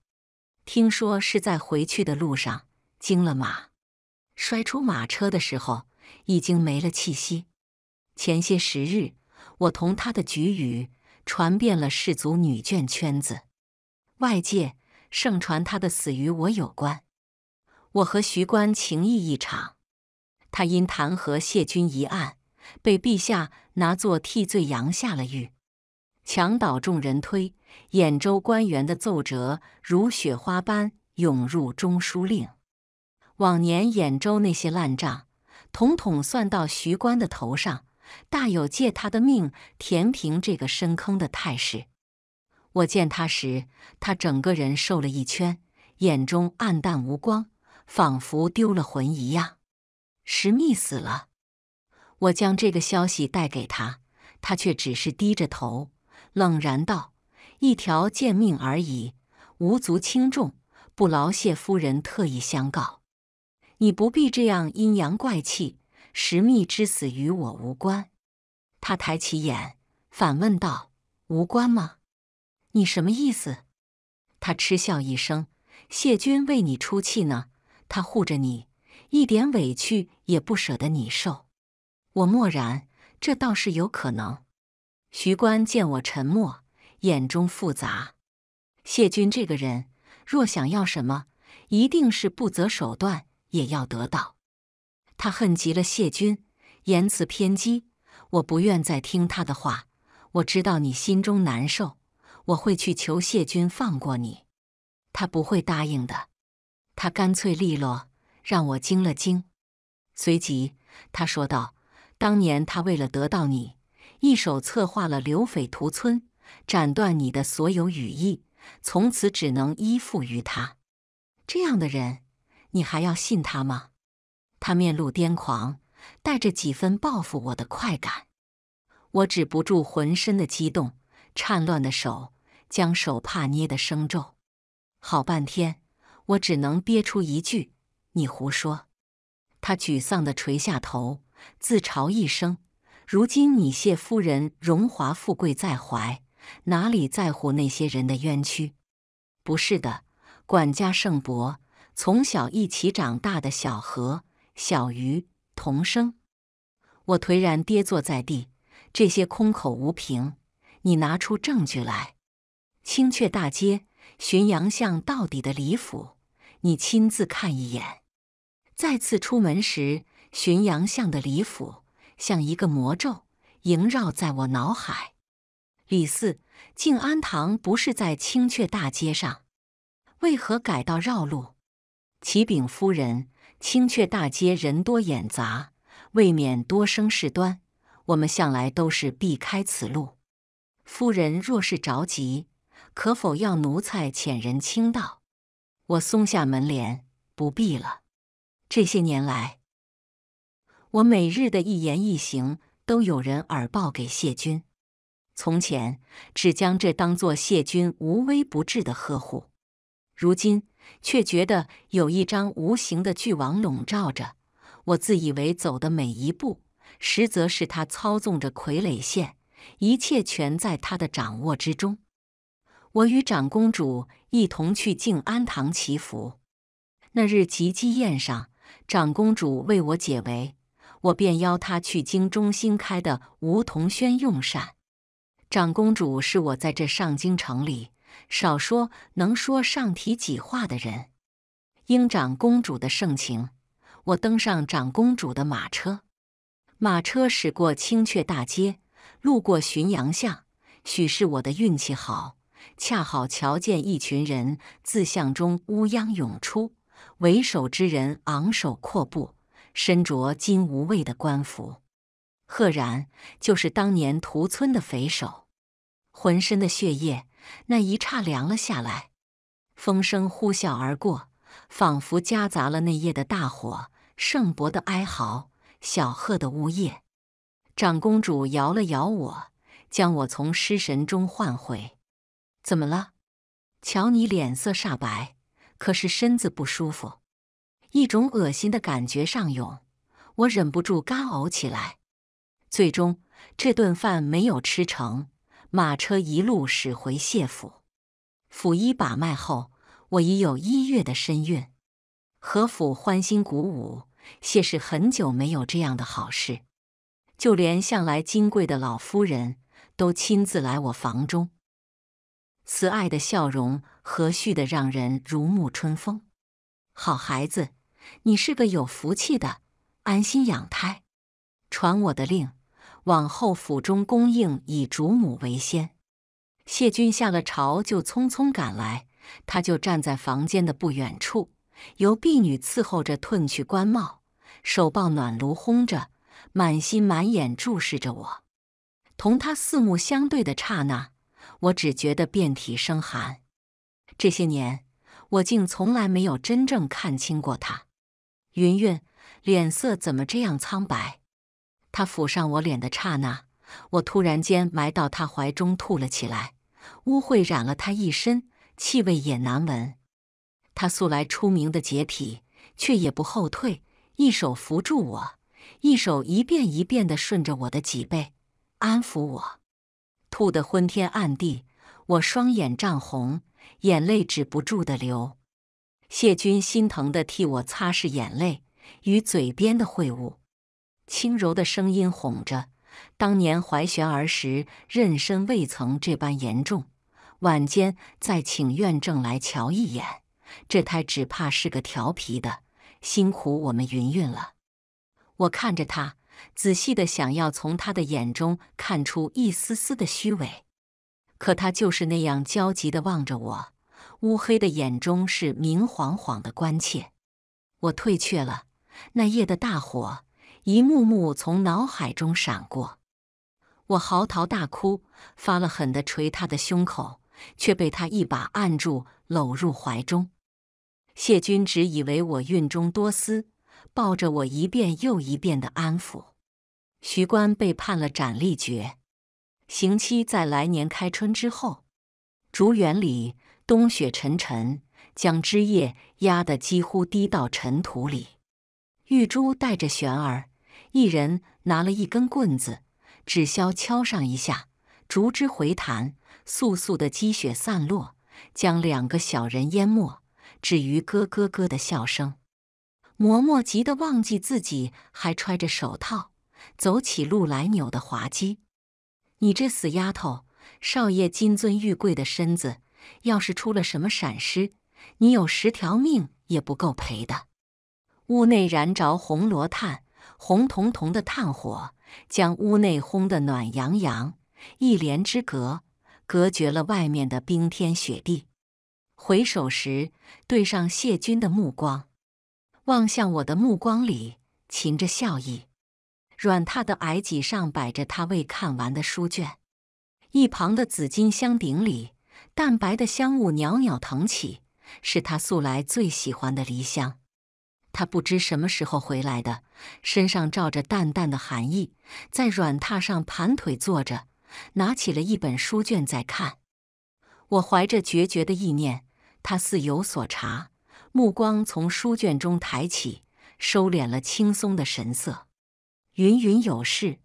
听说是在回去的路上惊了马，摔出马车的时候已经没了气息。前些时日，我同他的局语。传遍了氏族女眷圈子，外界盛传她的死与我有关。我和徐官情谊一场，他因弹劾谢君一案，被陛下拿做替罪羊下了狱。墙倒众人推，兖州官员的奏折如雪花般涌入中书令。往年兖州那些烂账，统统算到徐官的头上。大有借他的命填平这个深坑的态势。我见他时，他整个人瘦了一圈，眼中暗淡无光，仿佛丢了魂一样。石密死了，我将这个消息带给他，他却只是低着头，冷然道：“一条贱命而已，无足轻重，不劳谢夫人特意相告。你不必这样阴阳怪气。”石密之死与我无关，他抬起眼反问道：“无关吗？你什么意思？”他嗤笑一声：“谢君为你出气呢，他护着你，一点委屈也不舍得你受。”我默然，这倒是有可能。徐官见我沉默，眼中复杂。谢君这个人，若想要什么，一定是不择手段也要得到。他恨极了谢君，言辞偏激。我不愿再听他的话。我知道你心中难受，我会去求谢君放过你。他不会答应的。他干脆利落，让我惊了惊。随即，他说道：“当年他为了得到你，一手策划了流匪屠村，斩断你的所有羽翼，从此只能依附于他。这样的人，你还要信他吗？”他面露癫狂，带着几分报复我的快感。我止不住浑身的激动，颤乱的手将手帕捏得生皱。好半天，我只能憋出一句：“你胡说！”他沮丧地垂下头，自嘲一声：“如今你谢夫人荣华富贵在怀，哪里在乎那些人的冤屈？”不是的，管家盛伯，从小一起长大的小何。小鱼同生。我颓然跌坐在地。这些空口无凭，你拿出证据来。青雀大街浔阳巷到底的李府，你亲自看一眼。再次出门时，浔阳巷的李府像一个魔咒萦绕在我脑海。李四，静安堂不是在青雀大街上，为何改道绕路？启禀夫人。青雀大街人多眼杂，未免多生事端。我们向来都是避开此路。夫人若是着急，可否要奴才遣人清道？我松下门帘，不必了。这些年来，我每日的一言一行都有人耳报给谢君。从前只将这当做谢君无微不至的呵护，如今。却觉得有一张无形的巨网笼罩着我，自以为走的每一步，实则是他操纵着傀儡线，一切全在他的掌握之中。我与长公主一同去静安堂祈福，那日集鸡宴上，长公主为我解围，我便邀她去京中新开的梧桐轩用膳。长公主是我在这上京城里。少说能说上提几话的人，应长公主的盛情，我登上长公主的马车。马车驶过青雀大街，路过浔阳巷，许是我的运气好，恰好瞧见一群人自巷中乌泱涌出，为首之人昂首阔步，身着金无畏的官服，赫然就是当年屠村的匪首，浑身的血液。那一刹凉了下来，风声呼啸而过，仿佛夹杂了那夜的大火、圣伯的哀嚎、小鹤的呜咽。长公主摇了摇我，将我从失神中唤回：“怎么了？瞧你脸色煞白，可是身子不舒服？”一种恶心的感觉上涌，我忍不住干呕起来。最终，这顿饭没有吃成。马车一路驶回谢府，府医把脉后，我已有一月的身孕。何府欢欣鼓舞，谢氏很久没有这样的好事，就连向来金贵的老夫人都亲自来我房中，慈爱的笑容和煦的让人如沐春风。好孩子，你是个有福气的，安心养胎，传我的令。往后府中供应以主母为先。谢君下了朝就匆匆赶来，他就站在房间的不远处，由婢女伺候着褪去官帽，手抱暖炉烘着，满心满眼注视着我。同他四目相对的刹那，我只觉得遍体生寒。这些年，我竟从来没有真正看清过他。云云，脸色怎么这样苍白？他抚上我脸的刹那，我突然间埋到他怀中吐了起来，污秽染了他一身，气味也难闻。他素来出名的解体，却也不后退，一手扶住我，一手一遍一遍地顺着我的脊背安抚我。吐得昏天暗地，我双眼涨红，眼泪止不住地流。谢军心疼地替我擦拭眼泪与嘴边的秽物。轻柔的声音哄着，当年怀玄儿时妊娠未曾这般严重。晚间再请院正来瞧一眼，这胎只怕是个调皮的，辛苦我们云云了。我看着他，仔细的想要从他的眼中看出一丝丝的虚伪，可他就是那样焦急的望着我，乌黑的眼中是明晃晃的关切。我退却了，那夜的大火。一幕幕从脑海中闪过，我嚎啕大哭，发了狠的捶他的胸口，却被他一把按住，搂入怀中。谢君只以为我孕中多思，抱着我一遍又一遍的安抚。徐官被判了斩立决，刑期在来年开春之后。竹园里冬雪沉沉，将枝叶压得几乎滴到尘土里。玉珠带着玄儿。一人拿了一根棍子，只消敲上一下，竹枝回弹，簌簌的积雪散落，将两个小人淹没。止于咯咯咯的笑声，嬷嬷急得忘记自己还揣着手套，走起路来扭得滑稽。你这死丫头，少爷金尊玉贵的身子，要是出了什么闪失，你有十条命也不够赔的。屋内燃着红罗炭。红彤彤的炭火将屋内烘得暖洋洋，一帘之隔隔绝了外面的冰天雪地。回首时，对上谢君的目光，望向我的目光里噙着笑意。软榻的矮几上摆着他未看完的书卷，一旁的紫金香鼎里，淡白的香雾袅袅腾起，是他素来最喜欢的梨香。他不知什么时候回来的，身上罩着淡淡的寒意，在软榻上盘腿坐着，拿起了一本书卷在看。我怀着决绝的意念，他似有所察，目光从书卷中抬起，收敛了轻松的神色。云云有事，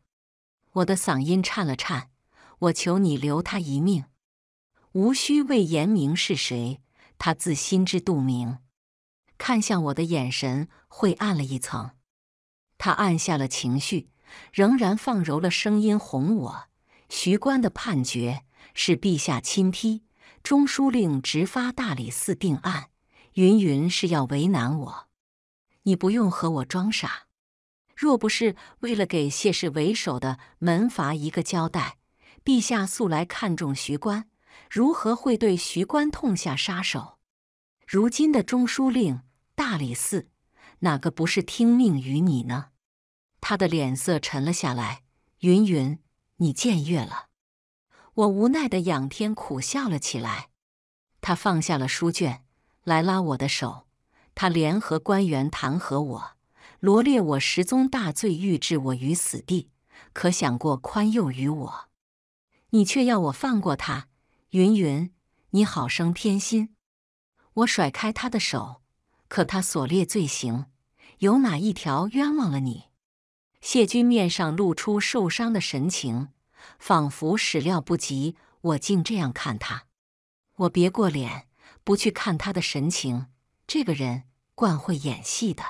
我的嗓音颤了颤，我求你留他一命，无需为言明是谁，他自心知肚明。看向我的眼神晦暗了一层，他按下了情绪，仍然放柔了声音哄我：“徐官的判决是陛下亲批，中书令直发大理寺定案，云云是要为难我。你不用和我装傻。若不是为了给谢氏为首的门阀一个交代，陛下素来看重徐官，如何会对徐官痛下杀手？如今的中书令。”大理寺哪个不是听命于你呢？他的脸色沉了下来。云云，你僭越了。我无奈的仰天苦笑了起来。他放下了书卷，来拉我的手。他联合官员弹劾我，罗列我十宗大罪，欲置我于死地。可想过宽宥于我？你却要我放过他。云云，你好生偏心。我甩开他的手。可他所列罪行，有哪一条冤枉了你？谢君面上露出受伤的神情，仿佛始料不及我竟这样看他。我别过脸，不去看他的神情。这个人惯会演戏的。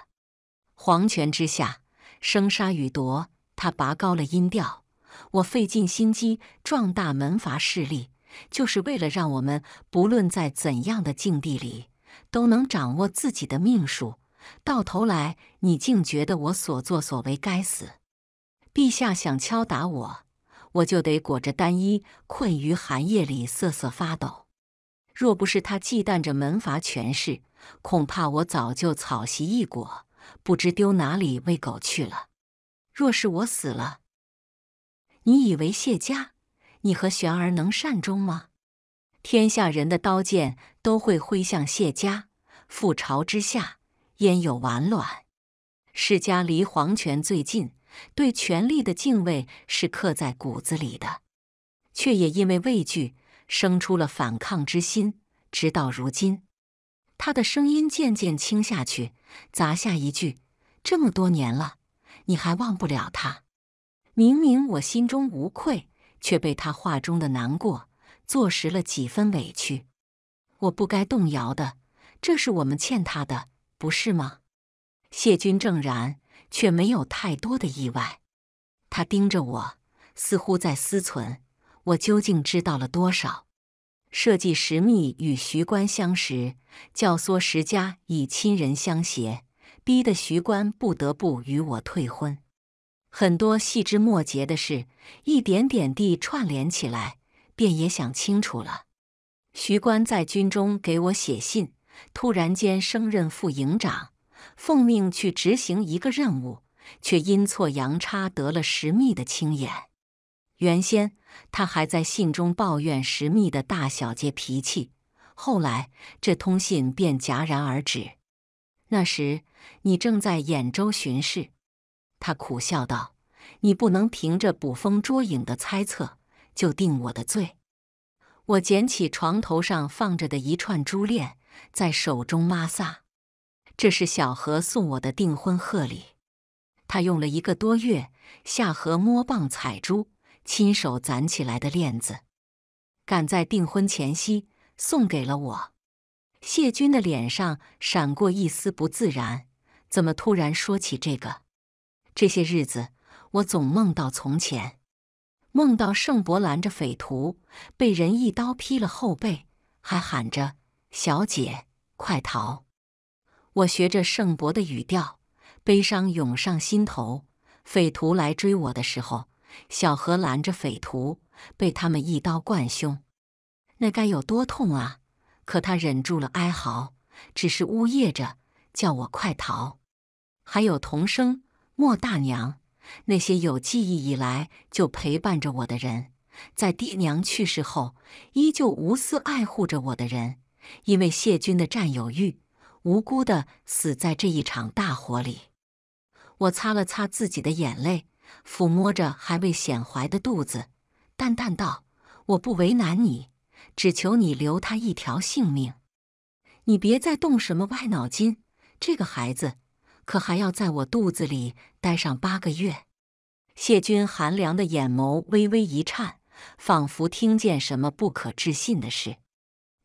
皇权之下，生杀与夺。他拔高了音调。我费尽心机壮大门阀势力，就是为了让我们不论在怎样的境地里。都能掌握自己的命数，到头来你竟觉得我所作所为该死！陛下想敲打我，我就得裹着单衣，困于寒夜里瑟瑟发抖。若不是他忌惮着门阀权势，恐怕我早就草席一裹，不知丢哪里喂狗去了。若是我死了，你以为谢家，你和玄儿能善终吗？天下人的刀剑。都会挥向谢家，覆巢之下焉有完卵？世家离皇权最近，对权力的敬畏是刻在骨子里的，却也因为畏惧生出了反抗之心。直到如今，他的声音渐渐轻下去，砸下一句：“这么多年了，你还忘不了他？明明我心中无愧，却被他话中的难过坐实了几分委屈。”我不该动摇的，这是我们欠他的，不是吗？谢君正然却没有太多的意外，他盯着我，似乎在思忖我究竟知道了多少。设计石密与徐官相识，教唆石家以亲人相携，逼得徐官不得不与我退婚。很多细枝末节的事，一点点地串联起来，便也想清楚了。徐官在军中给我写信，突然间升任副营长，奉命去执行一个任务，却阴错阳差得了石密的青眼。原先他还在信中抱怨石密的大小姐脾气，后来这通信便戛然而止。那时你正在兖州巡视，他苦笑道：“你不能凭着捕风捉影的猜测就定我的罪。”我捡起床头上放着的一串珠链，在手中摩挲。这是小何送我的订婚贺礼，他用了一个多月下河摸蚌采珠，亲手攒起来的链子，赶在订婚前夕送给了我。谢军的脸上闪过一丝不自然，怎么突然说起这个？这些日子，我总梦到从前。梦到圣伯拦着匪徒，被人一刀劈了后背，还喊着“小姐，快逃”。我学着圣伯的语调，悲伤涌上心头。匪徒来追我的时候，小何拦着匪徒，被他们一刀贯胸，那该有多痛啊！可他忍住了哀嚎，只是呜咽着叫我快逃。还有童生莫大娘。那些有记忆以来就陪伴着我的人，在爹娘去世后依旧无私爱护着我的人，因为谢军的占有欲，无辜的死在这一场大火里。我擦了擦自己的眼泪，抚摸着还未显怀的肚子，淡淡道：“我不为难你，只求你留他一条性命。你别再动什么歪脑筋，这个孩子。”可还要在我肚子里待上八个月？谢君寒凉的眼眸微微一颤，仿佛听见什么不可置信的事。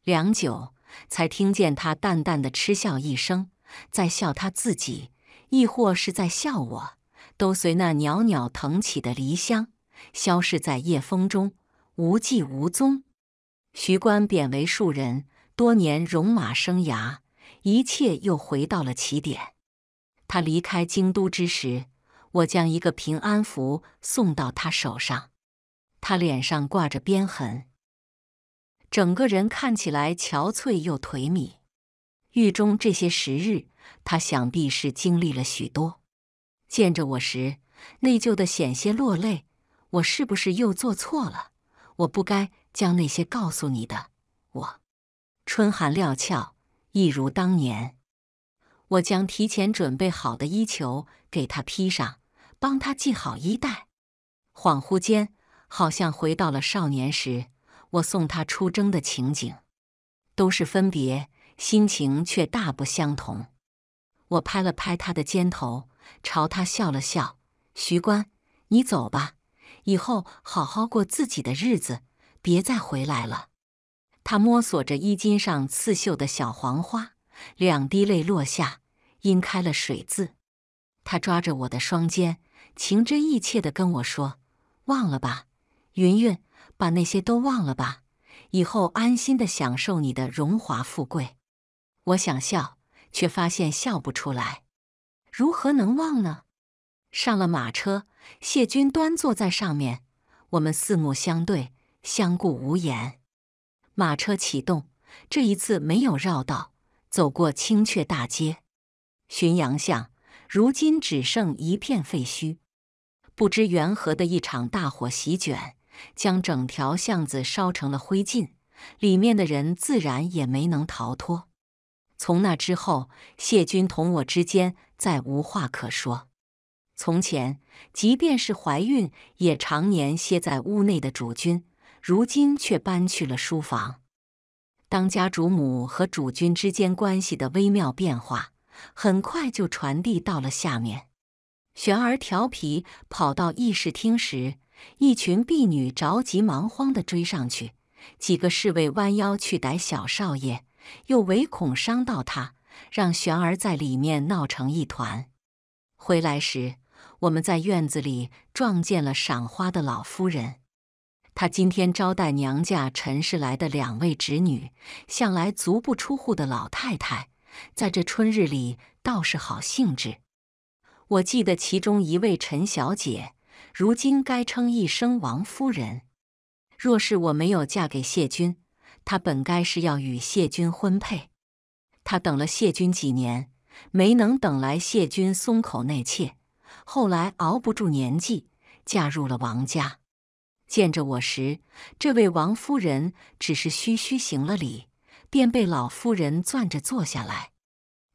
良久，才听见他淡淡的嗤笑一声，在笑他自己，亦或是在笑我，都随那袅袅腾起的离香，消逝在夜风中，无迹无踪。徐官贬为庶人，多年戎马生涯，一切又回到了起点。他离开京都之时，我将一个平安符送到他手上。他脸上挂着鞭痕，整个人看起来憔悴又颓靡。狱中这些时日，他想必是经历了许多。见着我时，内疚的险些落泪。我是不是又做错了？我不该将那些告诉你的。我，春寒料峭，一如当年。我将提前准备好的衣球给他披上，帮他系好衣带。恍惚间，好像回到了少年时，我送他出征的情景。都是分别，心情却大不相同。我拍了拍他的肩头，朝他笑了笑：“徐关，你走吧，以后好好过自己的日子，别再回来了。”他摸索着衣襟上刺绣的小黄花。两滴泪落下，晕开了水渍。他抓着我的双肩，情真意切地跟我说：“忘了吧，云云，把那些都忘了吧，以后安心地享受你的荣华富贵。”我想笑，却发现笑不出来。如何能忘呢？上了马车，谢军端坐在上面，我们四目相对，相顾无言。马车启动，这一次没有绕道。走过青雀大街、浔阳巷，如今只剩一片废墟。不知缘何的一场大火席卷，将整条巷子烧成了灰烬，里面的人自然也没能逃脱。从那之后，谢君同我之间再无话可说。从前，即便是怀孕，也常年歇在屋内的主君，如今却搬去了书房。当家主母和主君之间关系的微妙变化，很快就传递到了下面。玄儿调皮跑到议事厅时，一群婢女着急忙慌地追上去，几个侍卫弯腰去逮小少爷，又唯恐伤到他，让玄儿在里面闹成一团。回来时，我们在院子里撞见了赏花的老夫人。她今天招待娘家陈氏来的两位侄女，向来足不出户的老太太，在这春日里倒是好兴致。我记得其中一位陈小姐，如今该称一声王夫人。若是我没有嫁给谢君，她本该是要与谢君婚配。她等了谢君几年，没能等来谢君松口纳妾，后来熬不住年纪，嫁入了王家。见着我时，这位王夫人只是嘘嘘行了礼，便被老夫人攥着坐下来。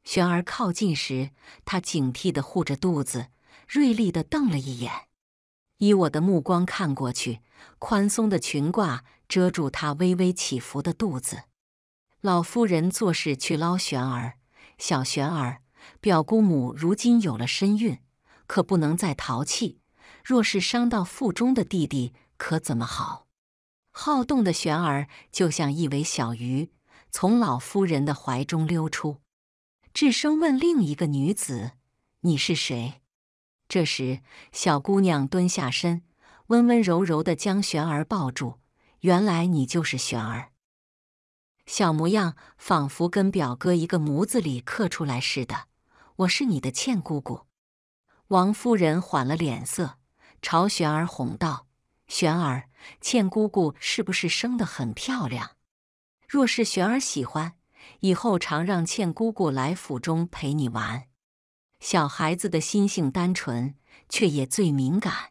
璇儿靠近时，她警惕地护着肚子，锐利地瞪了一眼。依我的目光看过去，宽松的裙褂遮住她微微起伏的肚子。老夫人做事去捞璇儿，小璇儿，表姑母如今有了身孕，可不能再淘气，若是伤到腹中的弟弟。可怎么好？好动的玄儿就像一尾小鱼，从老夫人的怀中溜出。智生问另一个女子：“你是谁？”这时，小姑娘蹲下身，温温柔柔地将玄儿抱住。原来你就是玄儿，小模样仿佛跟表哥一个模子里刻出来似的。我是你的倩姑姑。王夫人缓了脸色，朝玄儿哄道。玄儿，倩姑姑是不是生得很漂亮？若是玄儿喜欢，以后常让倩姑姑来府中陪你玩。小孩子的心性单纯，却也最敏感。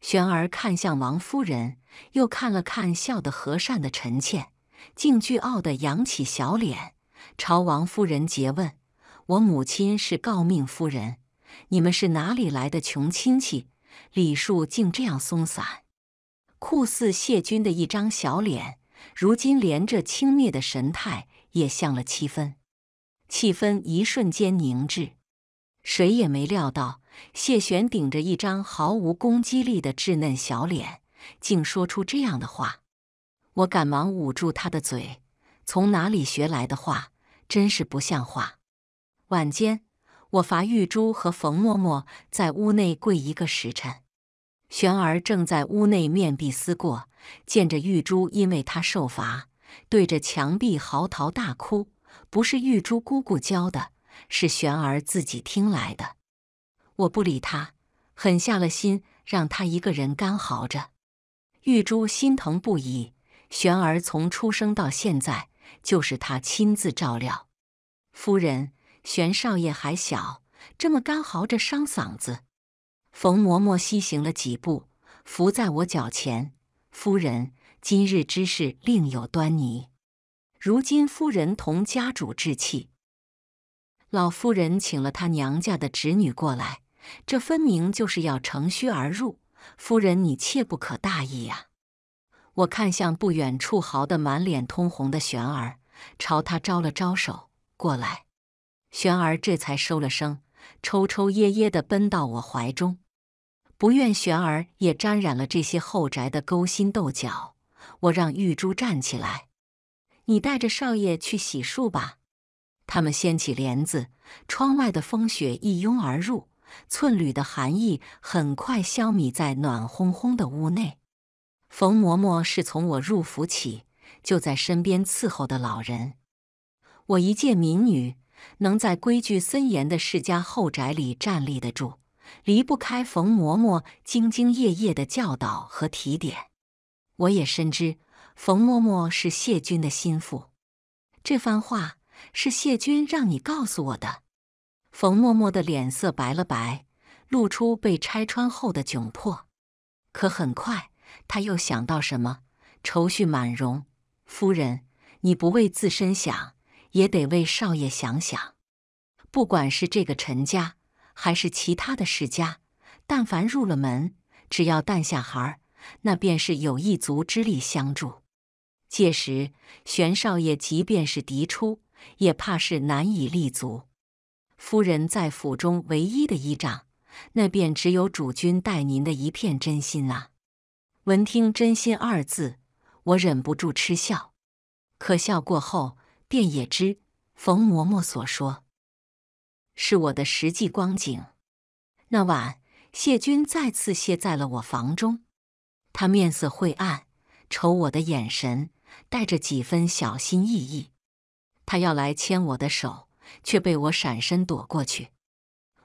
玄儿看向王夫人，又看了看笑得和善的陈倩，竟倨傲的扬起小脸，朝王夫人诘问：“我母亲是诰命夫人，你们是哪里来的穷亲戚？礼数竟这样松散！”酷似谢军的一张小脸，如今连着轻蔑的神态也像了七分，气氛一瞬间凝滞。谁也没料到，谢玄顶着一张毫无攻击力的稚嫩小脸，竟说出这样的话。我赶忙捂住他的嘴，从哪里学来的话，真是不像话。晚间，我罚玉珠和冯嬷嬷在屋内跪一个时辰。玄儿正在屋内面壁思过，见着玉珠因为他受罚，对着墙壁嚎啕大哭。不是玉珠姑姑教的，是玄儿自己听来的。我不理他，狠下了心，让他一个人干嚎着。玉珠心疼不已。玄儿从出生到现在，就是他亲自照料。夫人，玄少爷还小，这么干嚎着伤嗓子。冯嬷嬷西行了几步，伏在我脚前。夫人，今日之事另有端倪。如今夫人同家主置气，老夫人请了她娘家的侄女过来，这分明就是要乘虚而入。夫人，你切不可大意呀！我看向不远处嚎得满脸通红的玄儿，朝他招了招手，过来。玄儿这才收了声，抽抽噎噎的奔到我怀中。不愿玄儿也沾染了这些后宅的勾心斗角，我让玉珠站起来，你带着少爷去洗漱吧。他们掀起帘子，窗外的风雪一拥而入，寸缕的寒意很快消弭在暖烘烘的屋内。冯嬷嬷是从我入府起就在身边伺候的老人，我一介民女，能在规矩森严的世家后宅里站立得住。离不开冯嬷嬷兢兢业业的教导和提点，我也深知冯嬷嬷是谢君的心腹。这番话是谢君让你告诉我的。冯嬷嬷的脸色白了白，露出被拆穿后的窘迫。可很快，他又想到什么，愁绪满容。夫人，你不为自身想，也得为少爷想想。不管是这个陈家。还是其他的世家，但凡入了门，只要诞下孩儿，那便是有一族之力相助。届时，玄少爷即便是嫡出，也怕是难以立足。夫人在府中唯一的依仗，那便只有主君待您的一片真心啊！闻听“真心”二字，我忍不住嗤笑，可笑过后，便也知冯嬷嬷所说。是我的实际光景。那晚，谢军再次歇在了我房中。他面色晦暗，瞅我的眼神带着几分小心翼翼。他要来牵我的手，却被我闪身躲过去。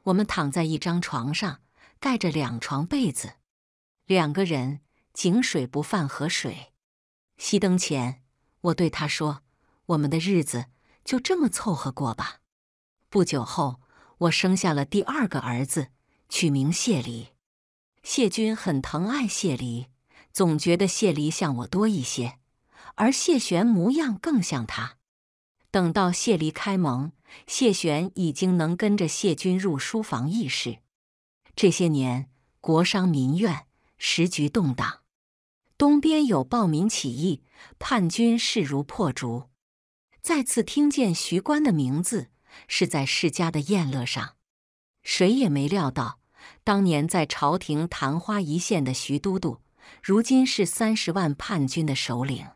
我们躺在一张床上，盖着两床被子，两个人井水不犯河水。熄灯前，我对他说：“我们的日子就这么凑合过吧。”不久后，我生下了第二个儿子，取名谢黎。谢君很疼爱谢黎，总觉得谢黎像我多一些，而谢玄模样更像他。等到谢离开蒙，谢玄已经能跟着谢君入书房议事。这些年，国商民怨，时局动荡，东边有暴民起义，叛军势如破竹。再次听见徐官的名字。是在世家的宴乐上，谁也没料到，当年在朝廷昙花一现的徐都督，如今是三十万叛军的首领。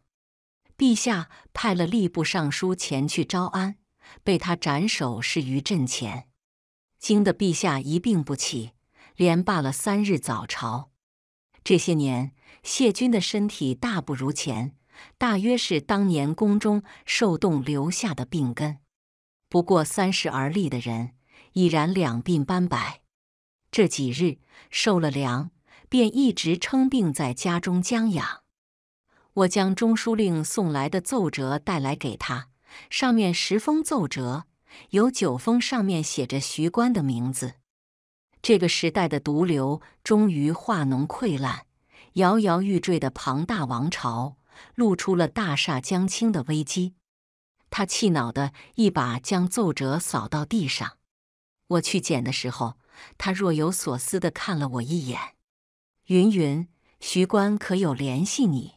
陛下派了吏部尚书前去招安，被他斩首，是于阵前，惊得陛下一病不起，连罢了三日早朝。这些年，谢军的身体大不如前，大约是当年宫中受冻留下的病根。不过三十而立的人，已然两鬓斑白。这几日受了凉，便一直称病在家中将养。我将中书令送来的奏折带来给他，上面十封奏折，有九封上面写着徐官的名字。这个时代的毒瘤终于化脓溃烂，摇摇欲坠的庞大王朝露出了大厦将倾的危机。他气恼地一把将奏折扫到地上，我去捡的时候，他若有所思地看了我一眼。云云，徐官可有联系你？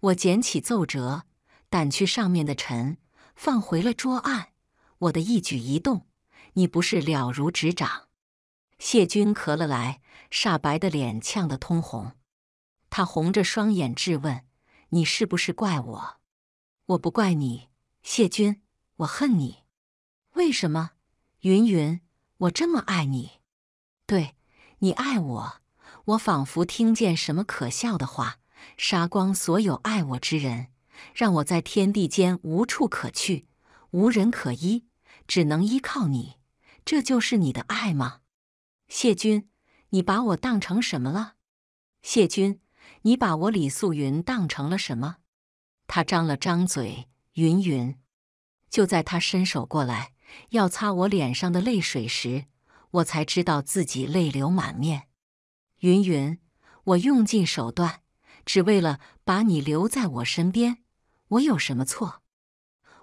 我捡起奏折，掸去上面的尘，放回了桌案。我的一举一动，你不是了如指掌。谢君咳了来，煞白的脸呛得通红，他红着双眼质问：“你是不是怪我？”我不怪你。谢军，我恨你！为什么？云云，我这么爱你，对，你爱我，我仿佛听见什么可笑的话：杀光所有爱我之人，让我在天地间无处可去，无人可依，只能依靠你。这就是你的爱吗？谢军，你把我当成什么了？谢军，你把我李素云当成了什么？他张了张嘴。云云，就在他伸手过来要擦我脸上的泪水时，我才知道自己泪流满面。云云，我用尽手段，只为了把你留在我身边，我有什么错？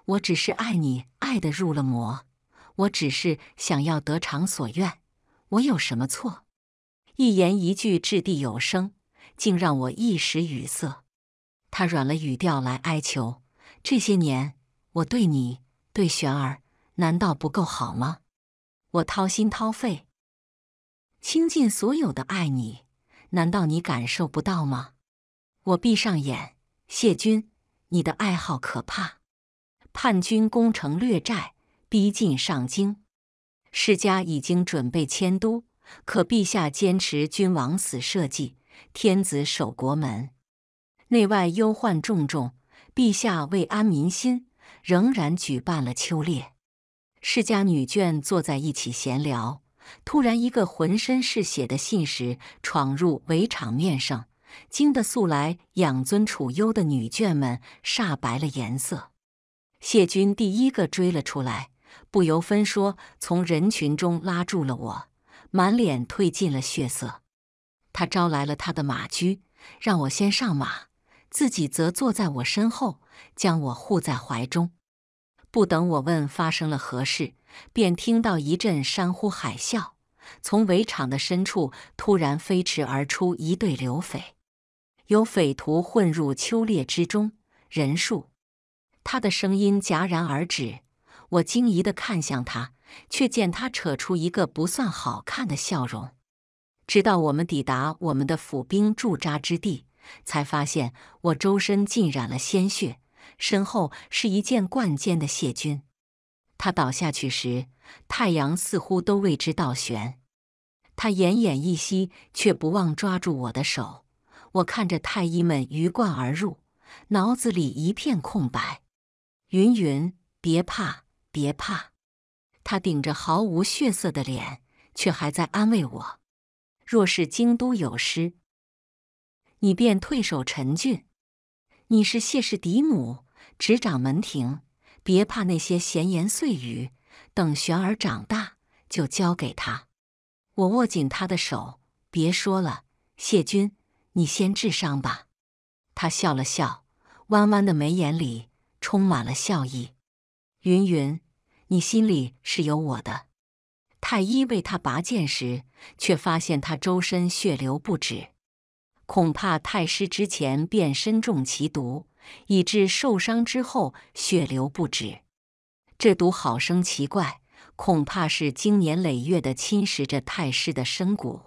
我只是爱你，爱得入了魔，我只是想要得偿所愿，我有什么错？一言一句掷地有声，竟让我一时语塞。他软了语调来哀求。这些年，我对你、对玄儿，难道不够好吗？我掏心掏肺，倾尽所有的爱你，难道你感受不到吗？我闭上眼，谢君，你的爱好可怕。叛军攻城掠寨，逼近上京，世家已经准备迁都，可陛下坚持君王死社稷，天子守国门，内外忧患重重。陛下为安民心，仍然举办了秋猎。世家女眷坐在一起闲聊，突然一个浑身是血的信使闯入围场，面上惊得素来养尊处优的女眷们煞白了颜色。谢君第一个追了出来，不由分说从人群中拉住了我，满脸褪尽了血色。他招来了他的马驹，让我先上马。自己则坐在我身后，将我护在怀中。不等我问发生了何事，便听到一阵山呼海啸，从围场的深处突然飞驰而出一队流匪。有匪徒混入秋猎之中，人数。他的声音戛然而止，我惊疑的看向他，却见他扯出一个不算好看的笑容。直到我们抵达我们的府兵驻扎之地。才发现我周身浸染了鲜血，身后是一件冠肩的谢军。他倒下去时，太阳似乎都为之倒悬。他奄奄一息，却不忘抓住我的手。我看着太医们鱼贯而入，脑子里一片空白。云云，别怕，别怕。他顶着毫无血色的脸，却还在安慰我。若是京都有失。你便退守陈郡。你是谢氏嫡母，执掌门庭，别怕那些闲言碎语。等玄儿长大，就交给他。我握紧他的手，别说了，谢君，你先治伤吧。他笑了笑，弯弯的眉眼里充满了笑意。云云，你心里是有我的。太医为他拔剑时，却发现他周身血流不止。恐怕太师之前便身中其毒，以致受伤之后血流不止。这毒好生奇怪，恐怕是经年累月的侵蚀着太师的身骨。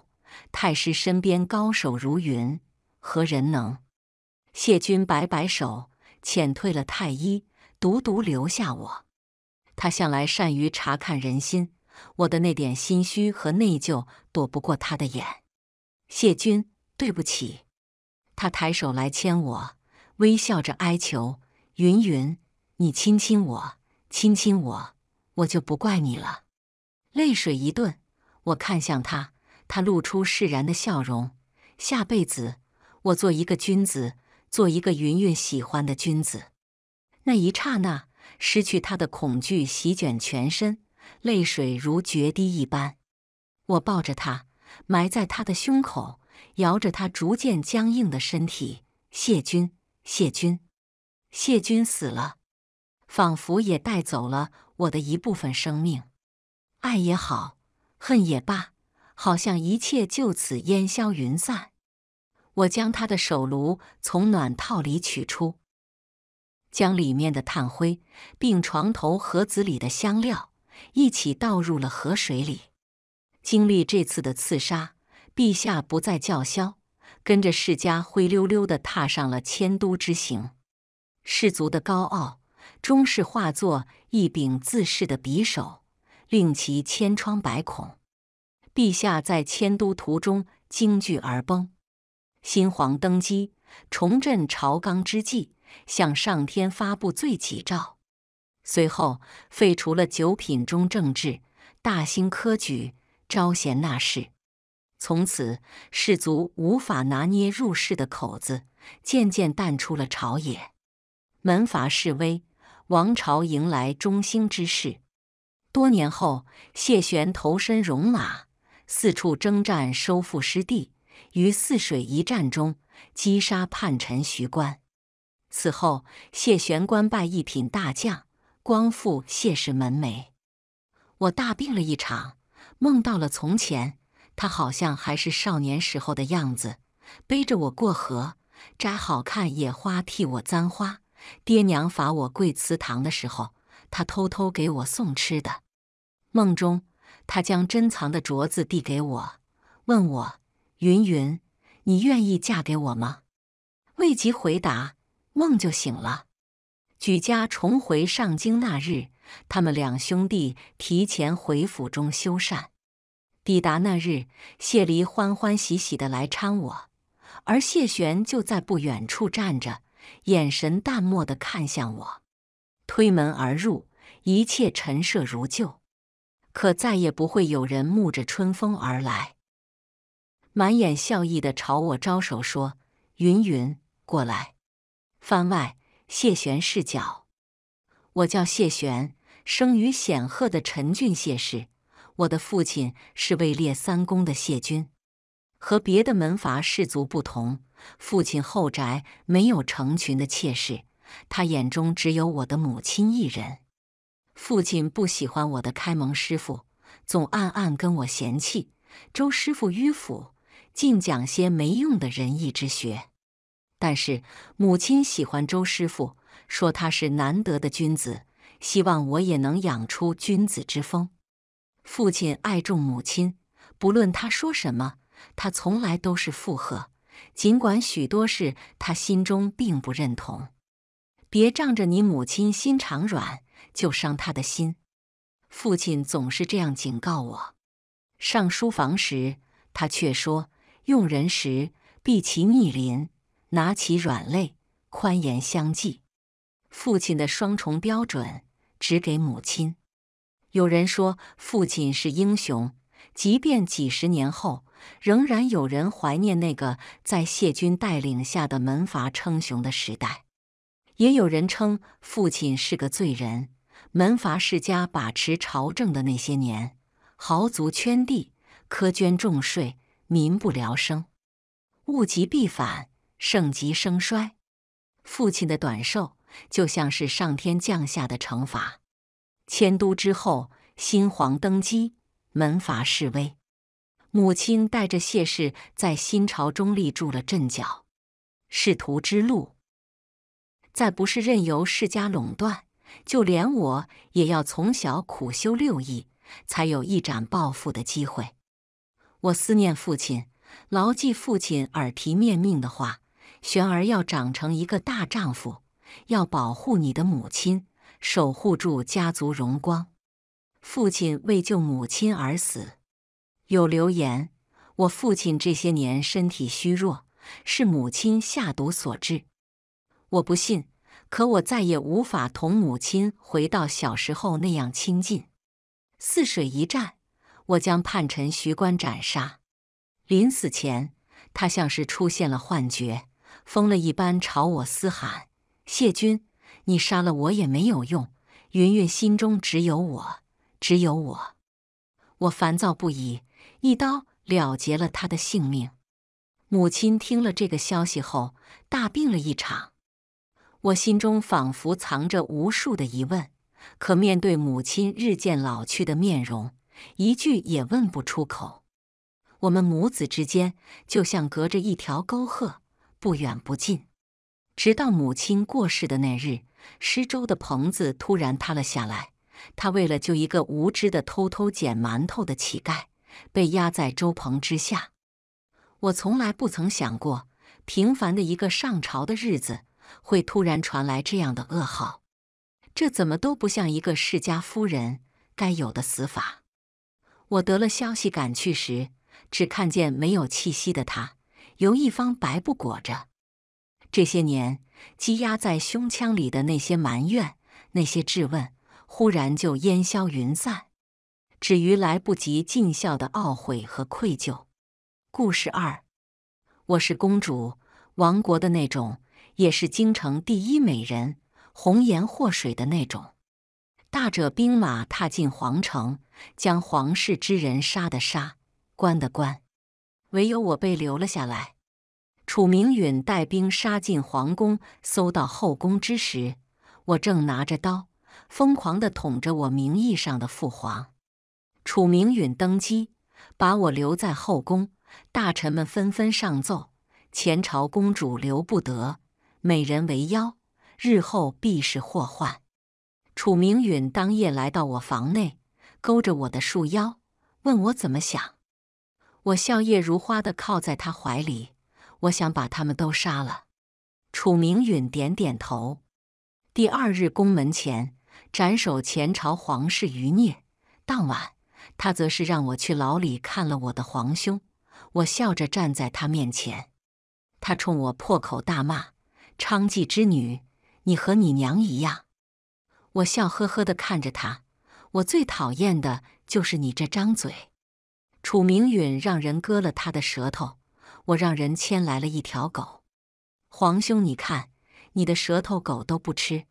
太师身边高手如云，何人能？谢君摆摆手，遣退了太医，独独留下我。他向来善于查看人心，我的那点心虚和内疚躲不过他的眼。谢君。对不起，他抬手来牵我，微笑着哀求：“云云，你亲亲我，亲亲我，我就不怪你了。”泪水一顿，我看向他，他露出释然的笑容。下辈子，我做一个君子，做一个云云喜欢的君子。那一刹那，失去他的恐惧席卷全身，泪水如决堤一般。我抱着他，埋在他的胸口。摇着他逐渐僵硬的身体，谢军，谢军，谢军死了，仿佛也带走了我的一部分生命。爱也好，恨也罢，好像一切就此烟消云散。我将他的手炉从暖套里取出，将里面的炭灰，并床头盒子里的香料一起倒入了河水里。经历这次的刺杀。陛下不再叫嚣，跟着世家灰溜溜地踏上了迁都之行。氏族的高傲终是化作一柄自噬的匕首，令其千疮百孔。陛下在迁都途中惊惧而崩。新皇登基，重振朝纲之际，向上天发布罪己诏，随后废除了九品中正制，大兴科举，招贤纳士。从此，士族无法拿捏入仕的口子，渐渐淡出了朝野。门阀式微，王朝迎来中兴之势。多年后，谢玄投身戎马，四处征战，收复失地。于泗水一战中，击杀叛臣徐关，此后，谢玄官拜一品大将，光复谢氏门楣。我大病了一场，梦到了从前。他好像还是少年时候的样子，背着我过河，摘好看野花替我簪花。爹娘罚我跪祠堂的时候，他偷偷给我送吃的。梦中，他将珍藏的镯子递给我，问我：“云云，你愿意嫁给我吗？”未及回答，梦就醒了。举家重回上京那日，他们两兄弟提前回府中修缮。抵达那日，谢离欢欢喜喜的来搀我，而谢玄就在不远处站着，眼神淡漠的看向我。推门而入，一切陈设如旧，可再也不会有人沐着春风而来，满眼笑意的朝我招手说：“云云，过来。”番外，谢玄视角。我叫谢玄，生于显赫的陈郡谢氏。我的父亲是位列三公的谢君，和别的门阀士族不同，父亲后宅没有成群的妾室，他眼中只有我的母亲一人。父亲不喜欢我的开蒙师傅，总暗暗跟我嫌弃周师傅迂腐，尽讲些没用的仁义之学。但是母亲喜欢周师傅，说他是难得的君子，希望我也能养出君子之风。父亲爱重母亲，不论他说什么，他从来都是附和，尽管许多事他心中并不认同。别仗着你母亲心肠软就伤他的心，父亲总是这样警告我。上书房时，他却说：用人时避其逆鳞，拿其软肋，宽严相济。父亲的双重标准，只给母亲。有人说，父亲是英雄，即便几十年后，仍然有人怀念那个在谢军带领下的门阀称雄的时代。也有人称父亲是个罪人，门阀世家把持朝政的那些年，豪族圈地、苛捐重税，民不聊生。物极必反，盛极生衰，父亲的短寿就像是上天降下的惩罚。迁都之后，新皇登基，门阀示微，母亲带着谢氏在新朝中立住了阵脚，仕途之路再不是任由世家垄断，就连我也要从小苦修六艺，才有一展抱负的机会。我思念父亲，牢记父亲耳提面命的话：玄儿要长成一个大丈夫，要保护你的母亲。守护住家族荣光，父亲为救母亲而死。有流言，我父亲这些年身体虚弱，是母亲下毒所致。我不信，可我再也无法同母亲回到小时候那样亲近。泗水一战，我将叛臣徐关斩杀。临死前，他像是出现了幻觉，疯了一般朝我嘶喊：“谢君！”你杀了我也没有用，云云心中只有我，只有我。我烦躁不已，一刀了结了他的性命。母亲听了这个消息后，大病了一场。我心中仿佛藏着无数的疑问，可面对母亲日渐老去的面容，一句也问不出口。我们母子之间就像隔着一条沟壑，不远不近。直到母亲过世的那日。施粥的棚子突然塌了下来，他为了救一个无知的、偷偷捡馒头的乞丐，被压在粥棚之下。我从来不曾想过，平凡的一个上朝的日子，会突然传来这样的噩耗。这怎么都不像一个世家夫人该有的死法。我得了消息赶去时，只看见没有气息的他，由一方白布裹着。这些年。积压在胸腔里的那些埋怨、那些质问，忽然就烟消云散；止于来不及尽孝的懊悔和愧疚，故事二：我是公主，王国的那种，也是京城第一美人，红颜祸水的那种。大者兵马踏进皇城，将皇室之人杀的杀，关的关，唯有我被留了下来。楚明允带兵杀进皇宫，搜到后宫之时，我正拿着刀，疯狂地捅着我名义上的父皇。楚明允登基，把我留在后宫。大臣们纷纷上奏：前朝公主留不得，美人为妖，日后必是祸患。楚明允当夜来到我房内，勾着我的束腰，问我怎么想。我笑靥如花地靠在他怀里。我想把他们都杀了。楚明允点点头。第二日，宫门前斩首前朝皇室余孽。当晚，他则是让我去牢里看了我的皇兄。我笑着站在他面前，他冲我破口大骂：“娼妓之女，你和你娘一样！”我笑呵呵的看着他，我最讨厌的就是你这张嘴。楚明允让人割了他的舌头。我让人牵来了一条狗，皇兄，你看，你的舌头狗都不吃，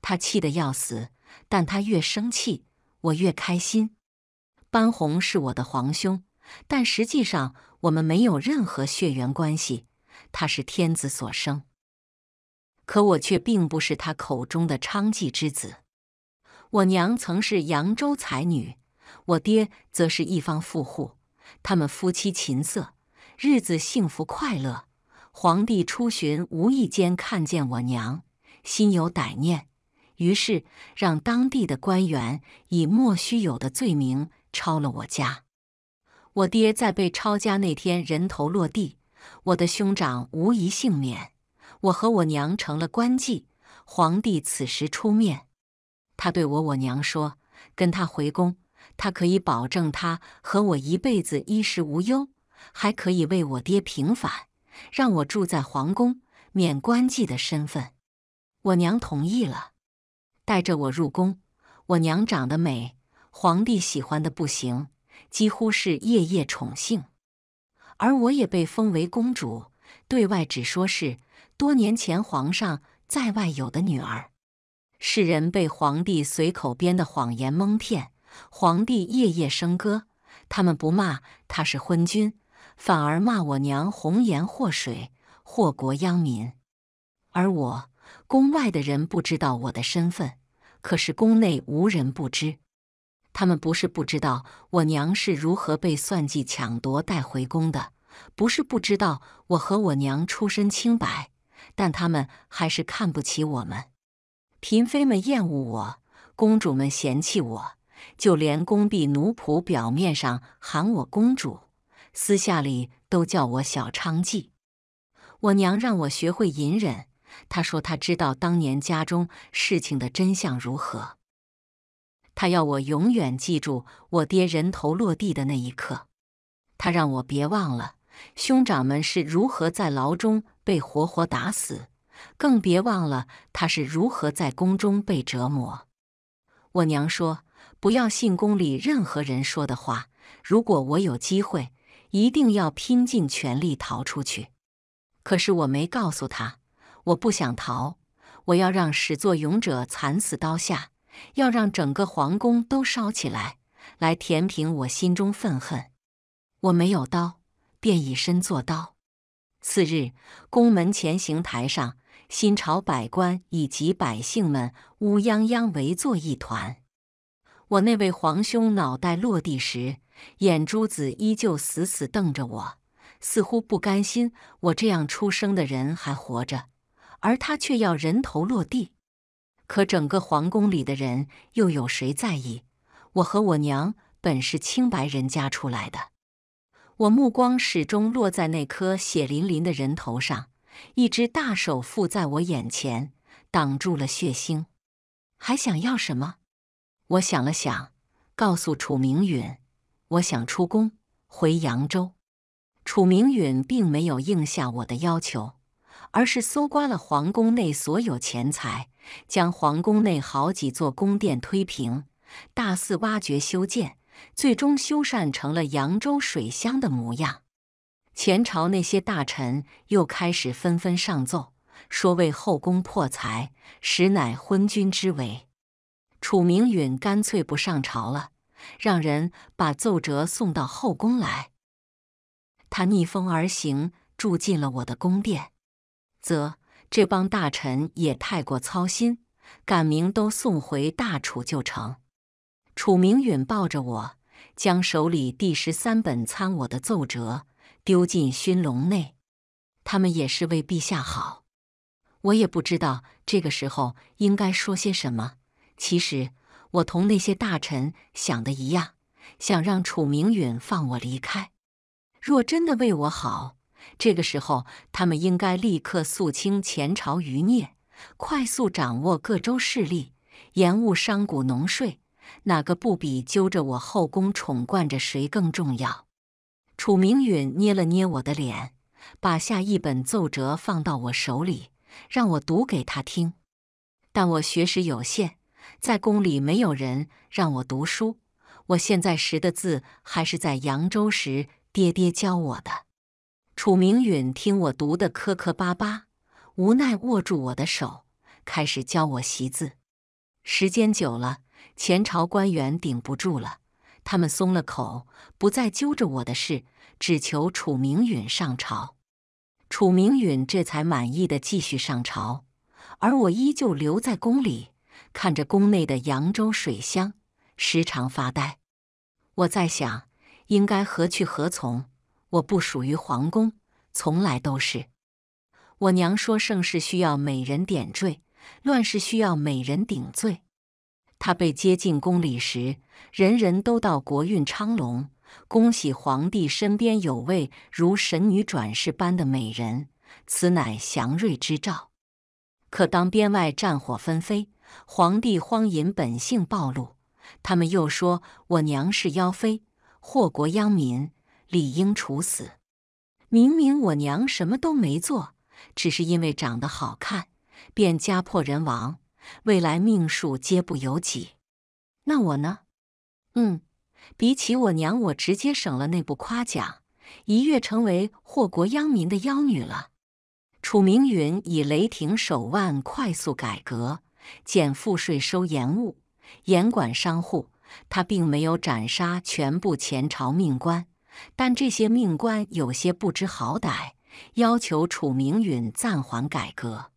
他气得要死，但他越生气，我越开心。班红是我的皇兄，但实际上我们没有任何血缘关系，他是天子所生，可我却并不是他口中的娼妓之子。我娘曾是扬州才女，我爹则是一方富户，他们夫妻琴瑟。日子幸福快乐。皇帝出巡，无意间看见我娘，心有歹念，于是让当地的官员以莫须有的罪名抄了我家。我爹在被抄家那天人头落地，我的兄长无一幸免，我和我娘成了官妓。皇帝此时出面，他对我我娘说：“跟他回宫，他可以保证他和我一辈子衣食无忧。”还可以为我爹平反，让我住在皇宫，免官妓的身份。我娘同意了，带着我入宫。我娘长得美，皇帝喜欢的不行，几乎是夜夜宠幸。而我也被封为公主，对外只说是多年前皇上在外有的女儿。世人被皇帝随口编的谎言蒙骗，皇帝夜夜笙歌，他们不骂他是昏君。反而骂我娘红颜祸水，祸国殃民。而我，宫外的人不知道我的身份，可是宫内无人不知。他们不是不知道我娘是如何被算计、抢夺带回宫的，不是不知道我和我娘出身清白，但他们还是看不起我们。嫔妃们厌恶我，公主们嫌弃我，就连宫婢奴仆表面上喊我公主。私下里都叫我小娼妓。我娘让我学会隐忍。她说她知道当年家中事情的真相如何，她要我永远记住我爹人头落地的那一刻。她让我别忘了兄长们是如何在牢中被活活打死，更别忘了他是如何在宫中被折磨。我娘说不要信宫里任何人说的话，如果我有机会。一定要拼尽全力逃出去，可是我没告诉他，我不想逃，我要让始作俑者惨死刀下，要让整个皇宫都烧起来，来填平我心中愤恨。我没有刀，便以身作刀。次日，宫门前刑台上，新朝百官以及百姓们乌泱泱围坐一团。我那位皇兄脑袋落地时。眼珠子依旧死死瞪着我，似乎不甘心我这样出生的人还活着，而他却要人头落地。可整个皇宫里的人又有谁在意？我和我娘本是清白人家出来的。我目光始终落在那颗血淋淋的人头上，一只大手覆在我眼前，挡住了血腥。还想要什么？我想了想，告诉楚明允。我想出宫回扬州，楚明允并没有应下我的要求，而是搜刮了皇宫内所有钱财，将皇宫内好几座宫殿推平，大肆挖掘修建，最终修缮成了扬州水乡的模样。前朝那些大臣又开始纷纷上奏，说为后宫破财，实乃昏君之为。楚明允干脆不上朝了。让人把奏折送到后宫来。他逆风而行，住进了我的宫殿。则这帮大臣也太过操心，赶明都送回大楚就成。楚明允抱着我，将手里第十三本参我的奏折丢进熏笼内。他们也是为陛下好。我也不知道这个时候应该说些什么。其实。我同那些大臣想的一样，想让楚明允放我离开。若真的为我好，这个时候他们应该立刻肃清前朝余孽，快速掌握各州势力，延误商贾农税，哪个不比揪着我后宫宠惯着谁更重要？楚明允捏了捏我的脸，把下一本奏折放到我手里，让我读给他听。但我学识有限。在宫里没有人让我读书，我现在识的字还是在扬州时爹爹教我的。楚明允听我读的磕磕巴巴，无奈握住我的手，开始教我习字。时间久了，前朝官员顶不住了，他们松了口，不再揪着我的事，只求楚明允上朝。楚明允这才满意的继续上朝，而我依旧留在宫里。看着宫内的扬州水乡，时常发呆。我在想，应该何去何从？我不属于皇宫，从来都是。我娘说：“盛世需要美人点缀，乱世需要美人顶罪。”她被接进宫里时，人人都道国运昌隆，恭喜皇帝身边有位如神女转世般的美人，此乃祥瑞之兆。可当边外战火纷飞。皇帝荒淫本性暴露，他们又说我娘是妖妃，祸国殃民，理应处死。明明我娘什么都没做，只是因为长得好看，便家破人亡，未来命数皆不由己。那我呢？嗯，比起我娘，我直接省了那步夸奖，一跃成为祸国殃民的妖女了。楚明云以雷霆手腕快速改革。减赋税，收盐务，严管商户。他并没有斩杀全部前朝命官，但这些命官有些不知好歹，要求楚明允暂缓改革。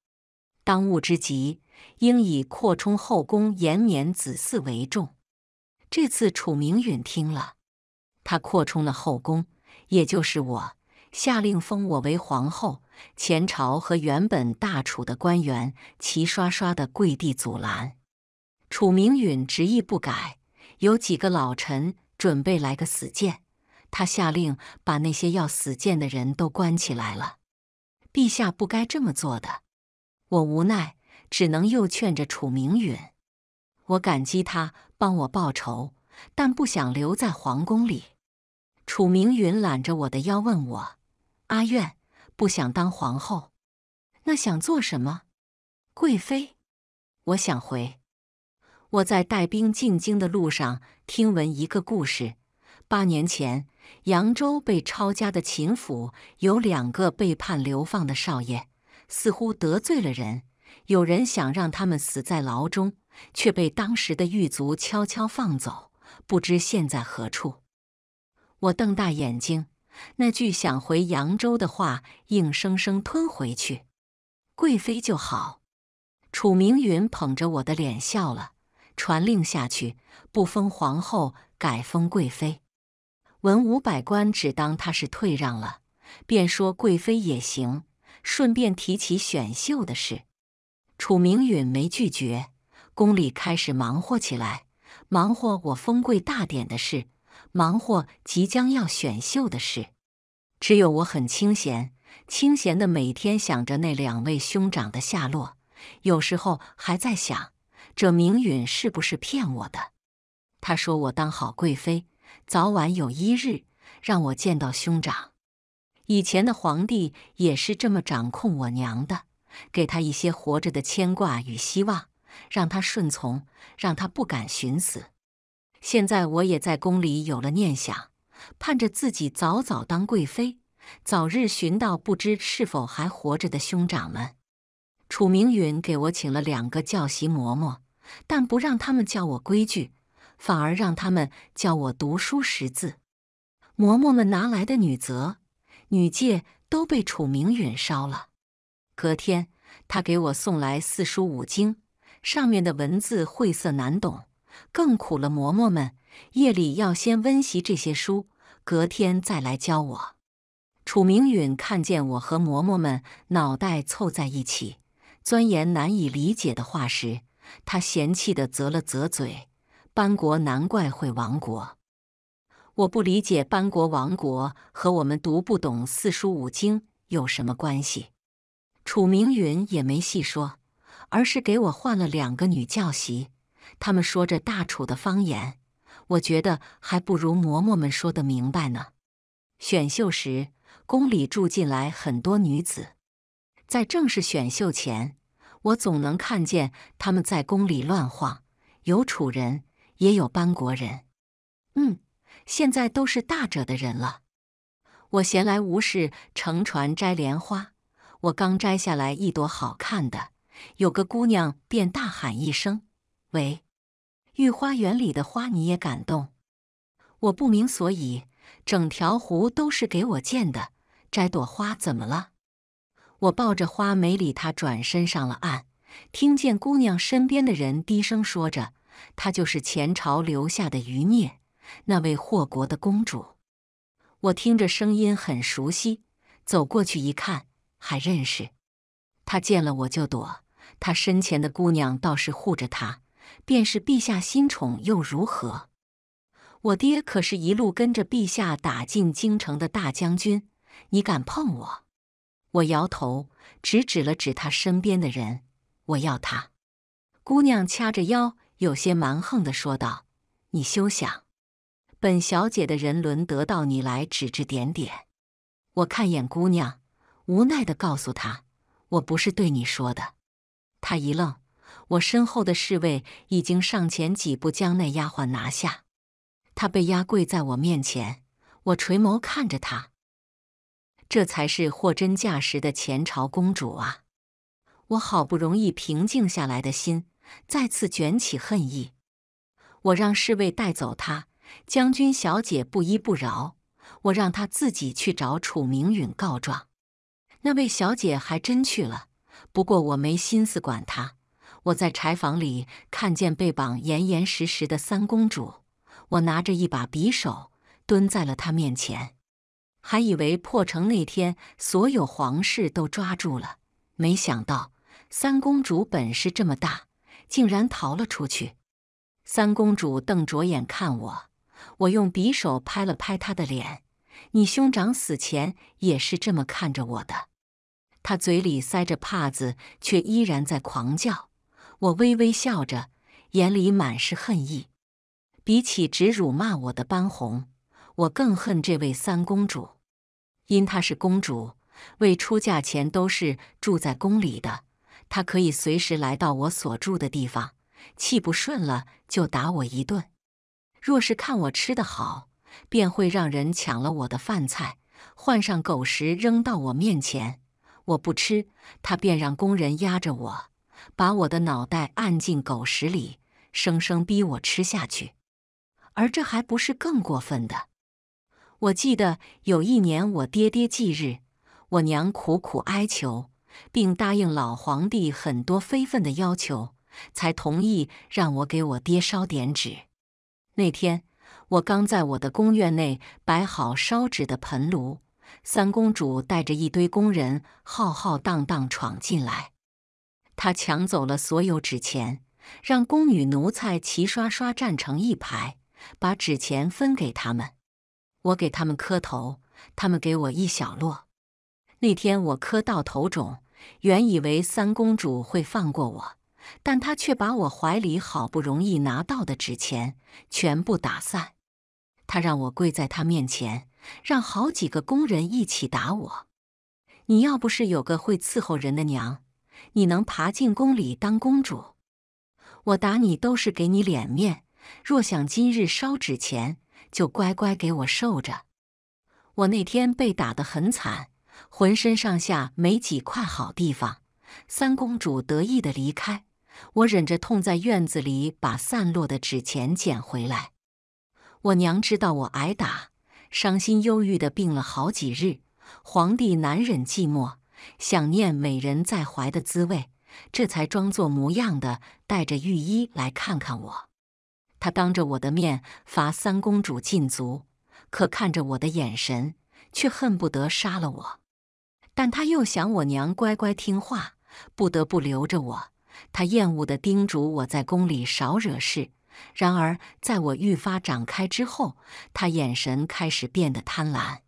当务之急，应以扩充后宫、延绵子嗣为重。这次楚明允听了，他扩充了后宫，也就是我下令封我为皇后。前朝和原本大楚的官员齐刷刷地跪地阻拦，楚明允执意不改，有几个老臣准备来个死谏，他下令把那些要死谏的人都关起来了。陛下不该这么做的，我无奈只能又劝着楚明允。我感激他帮我报仇，但不想留在皇宫里。楚明允揽着我的腰问我：“阿愿不想当皇后，那想做什么？贵妃，我想回。我在带兵进京的路上听闻一个故事：八年前，扬州被抄家的秦府有两个被判流放的少爷，似乎得罪了人。有人想让他们死在牢中，却被当时的狱卒悄悄放走，不知现在何处。我瞪大眼睛。那句想回扬州的话硬生生吞回去，贵妃就好。楚明云捧着我的脸笑了，传令下去，不封皇后，改封贵妃。文武百官只当他是退让了，便说贵妃也行。顺便提起选秀的事，楚明允没拒绝。宫里开始忙活起来，忙活我封贵大典的事。忙活即将要选秀的事，只有我很清闲，清闲的每天想着那两位兄长的下落，有时候还在想，这明允是不是骗我的？他说我当好贵妃，早晚有一日让我见到兄长。以前的皇帝也是这么掌控我娘的，给他一些活着的牵挂与希望，让他顺从，让他不敢寻死。现在我也在宫里有了念想，盼着自己早早当贵妃，早日寻到不知是否还活着的兄长们。楚明允给我请了两个教习嬷嬷，但不让他们教我规矩，反而让他们教我读书识字。嬷嬷们拿来的女则、女戒都被楚明允烧了。隔天，他给我送来四书五经，上面的文字晦涩难懂。更苦了嬷嬷们，夜里要先温习这些书，隔天再来教我。楚明允看见我和嬷嬷们脑袋凑在一起钻研难以理解的话时，他嫌弃地啧了啧嘴：“班国难怪会亡国。”我不理解班国亡国和我们读不懂四书五经有什么关系。楚明允也没细说，而是给我换了两个女教习。他们说着大楚的方言，我觉得还不如嬷嬷们说的明白呢。选秀时，宫里住进来很多女子，在正式选秀前，我总能看见他们在宫里乱晃，有楚人，也有班国人。嗯，现在都是大者的人了。我闲来无事，乘船摘莲花。我刚摘下来一朵好看的，有个姑娘便大喊一声：“喂！”御花园里的花你也敢动？我不明所以，整条湖都是给我建的，摘朵花怎么了？我抱着花没理他，转身上了岸。听见姑娘身边的人低声说着：“她就是前朝留下的余孽，那位祸国的公主。”我听着声音很熟悉，走过去一看，还认识。他见了我就躲，他身前的姑娘倒是护着他。便是陛下新宠又如何？我爹可是一路跟着陛下打进京城的大将军，你敢碰我？我摇头，指指了指他身边的人。我要他。姑娘掐着腰，有些蛮横的说道：“你休想，本小姐的人伦得到你来指指点点。”我看眼姑娘，无奈的告诉她：“我不是对你说的。”她一愣。我身后的侍卫已经上前几步，将那丫鬟拿下。她被压跪在我面前，我垂眸看着她，这才是货真价实的前朝公主啊！我好不容易平静下来的心，再次卷起恨意。我让侍卫带走她，将军小姐不依不饶，我让她自己去找楚明允告状。那位小姐还真去了，不过我没心思管她。我在柴房里看见被绑严严实实的三公主，我拿着一把匕首蹲在了她面前，还以为破城那天所有皇室都抓住了，没想到三公主本事这么大，竟然逃了出去。三公主瞪着眼看我，我用匕首拍了拍她的脸：“你兄长死前也是这么看着我的。”她嘴里塞着帕子，却依然在狂叫。我微微笑着，眼里满是恨意。比起只辱骂我的班红，我更恨这位三公主。因她是公主，未出嫁前都是住在宫里的，她可以随时来到我所住的地方。气不顺了就打我一顿；若是看我吃得好，便会让人抢了我的饭菜，换上狗食扔到我面前。我不吃，她便让工人压着我。把我的脑袋按进狗食里，生生逼我吃下去。而这还不是更过分的。我记得有一年我爹爹忌日，我娘苦苦哀求，并答应老皇帝很多非分的要求，才同意让我给我爹烧点纸。那天我刚在我的宫院内摆好烧纸的盆炉，三公主带着一堆工人浩浩荡荡闯进来。他抢走了所有纸钱，让宫女奴才齐刷刷站成一排，把纸钱分给他们。我给他们磕头，他们给我一小摞。那天我磕到头肿，原以为三公主会放过我，但她却把我怀里好不容易拿到的纸钱全部打散。她让我跪在她面前，让好几个工人一起打我。你要不是有个会伺候人的娘。你能爬进宫里当公主，我打你都是给你脸面。若想今日烧纸钱，就乖乖给我受着。我那天被打得很惨，浑身上下没几块好地方。三公主得意的离开，我忍着痛在院子里把散落的纸钱捡回来。我娘知道我挨打，伤心忧郁的病了好几日。皇帝难忍寂寞。想念美人在怀的滋味，这才装作模样的带着御医来看看我。他当着我的面罚三公主禁足，可看着我的眼神却恨不得杀了我。但他又想我娘乖乖听话，不得不留着我。他厌恶地叮嘱我在宫里少惹事。然而在我愈发长开之后，他眼神开始变得贪婪。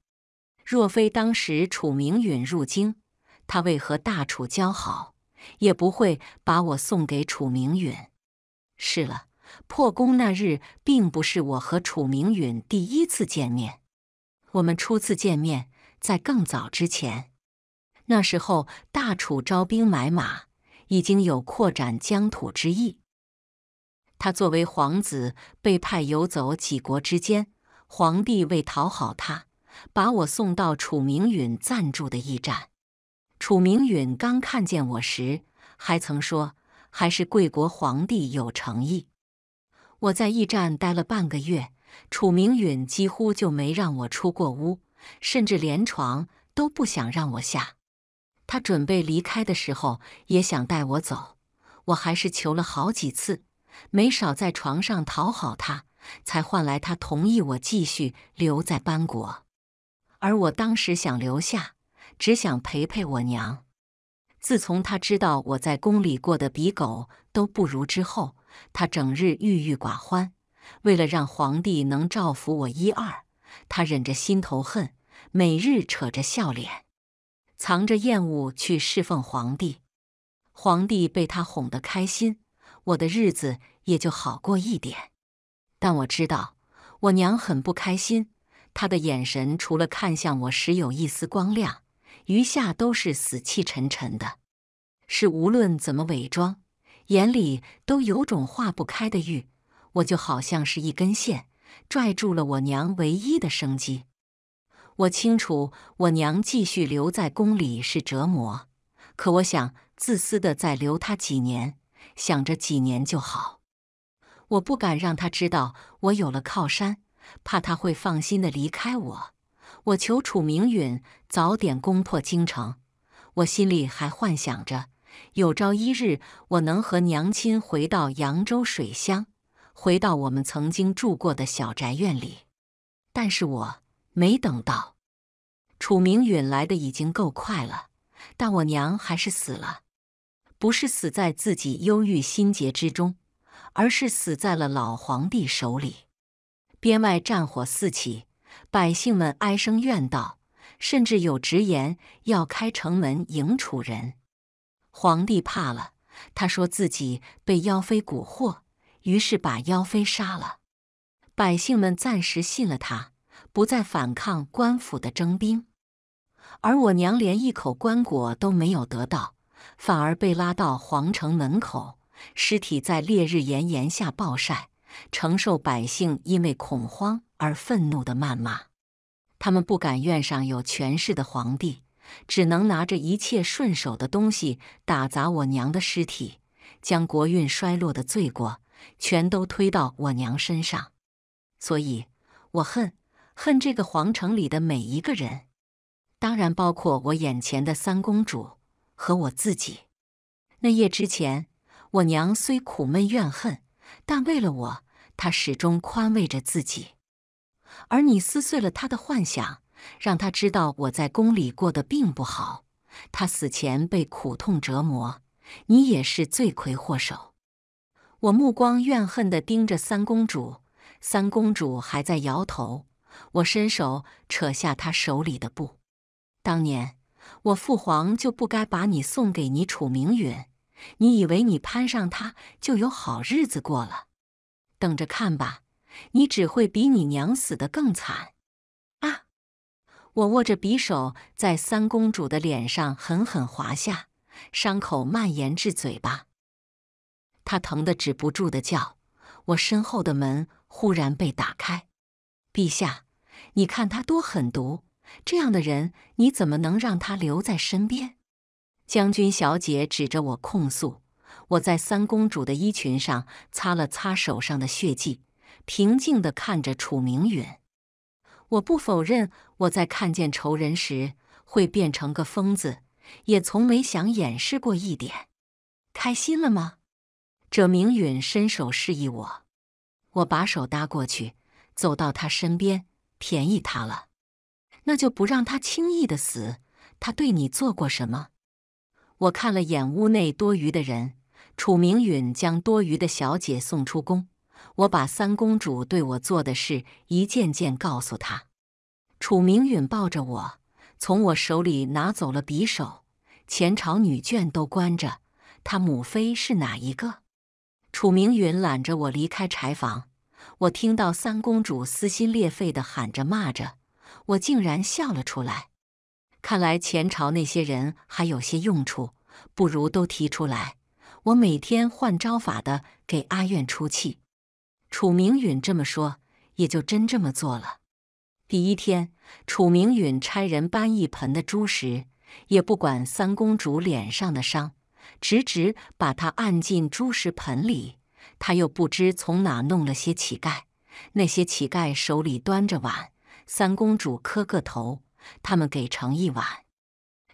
若非当时楚明允入京，他为何大楚交好，也不会把我送给楚明允？是了，破宫那日并不是我和楚明允第一次见面。我们初次见面在更早之前。那时候大楚招兵买马，已经有扩展疆土之意。他作为皇子，被派游走几国之间。皇帝为讨好他，把我送到楚明允暂住的驿站。楚明允刚看见我时，还曾说：“还是贵国皇帝有诚意。”我在驿站待了半个月，楚明允几乎就没让我出过屋，甚至连床都不想让我下。他准备离开的时候，也想带我走。我还是求了好几次，没少在床上讨好他，才换来他同意我继续留在班国。而我当时想留下。只想陪陪我娘。自从他知道我在宫里过得比狗都不如之后，他整日郁郁寡欢。为了让皇帝能照拂我一二，他忍着心头恨，每日扯着笑脸，藏着厌恶去侍奉皇帝。皇帝被他哄得开心，我的日子也就好过一点。但我知道，我娘很不开心。她的眼神除了看向我时有一丝光亮。余下都是死气沉沉的，是无论怎么伪装，眼里都有种化不开的欲。我就好像是一根线，拽住了我娘唯一的生机。我清楚，我娘继续留在宫里是折磨，可我想自私的再留她几年，想着几年就好。我不敢让她知道我有了靠山，怕她会放心的离开我。我求楚明允。早点攻破京城，我心里还幻想着有朝一日我能和娘亲回到扬州水乡，回到我们曾经住过的小宅院里。但是我没等到，楚明允来的已经够快了，但我娘还是死了，不是死在自己忧郁心结之中，而是死在了老皇帝手里。边外战火四起，百姓们哀声怨道。甚至有直言要开城门迎楚人。皇帝怕了，他说自己被妖妃蛊惑，于是把妖妃杀了。百姓们暂时信了他，不再反抗官府的征兵。而我娘连一口棺椁都没有得到，反而被拉到皇城门口，尸体在烈日炎炎下暴晒，承受百姓因为恐慌而愤怒的谩骂。他们不敢怨上有权势的皇帝，只能拿着一切顺手的东西打砸我娘的尸体，将国运衰落的罪过全都推到我娘身上。所以，我恨恨这个皇城里的每一个人，当然包括我眼前的三公主和我自己。那夜之前，我娘虽苦闷怨恨，但为了我，她始终宽慰着自己。而你撕碎了他的幻想，让他知道我在宫里过得并不好。他死前被苦痛折磨，你也是罪魁祸首。我目光怨恨地盯着三公主，三公主还在摇头。我伸手扯下她手里的布。当年我父皇就不该把你送给你楚明允。你以为你攀上他就有好日子过了？等着看吧。你只会比你娘死的更惨！啊！我握着匕首，在三公主的脸上狠狠划下，伤口蔓延至嘴巴。她疼得止不住的叫。我身后的门忽然被打开。陛下，你看她多狠毒！这样的人，你怎么能让她留在身边？将军小姐指着我控诉。我在三公主的衣裙上擦了擦手上的血迹。平静的看着楚明允，我不否认我在看见仇人时会变成个疯子，也从没想掩饰过一点。开心了吗？者明允伸手示意我，我把手搭过去，走到他身边，便宜他了。那就不让他轻易的死。他对你做过什么？我看了眼屋内多余的人，楚明允将多余的小姐送出宫。我把三公主对我做的事一件件告诉她。楚明允抱着我，从我手里拿走了匕首。前朝女眷都关着，她母妃是哪一个？楚明允揽着我离开柴房。我听到三公主撕心裂肺的喊着骂着，我竟然笑了出来。看来前朝那些人还有些用处，不如都提出来。我每天换招法的给阿苑出气。楚明允这么说，也就真这么做了。第一天，楚明允差人搬一盆的猪食，也不管三公主脸上的伤，直直把她按进猪食盆里。他又不知从哪弄了些乞丐，那些乞丐手里端着碗，三公主磕个头，他们给盛一碗。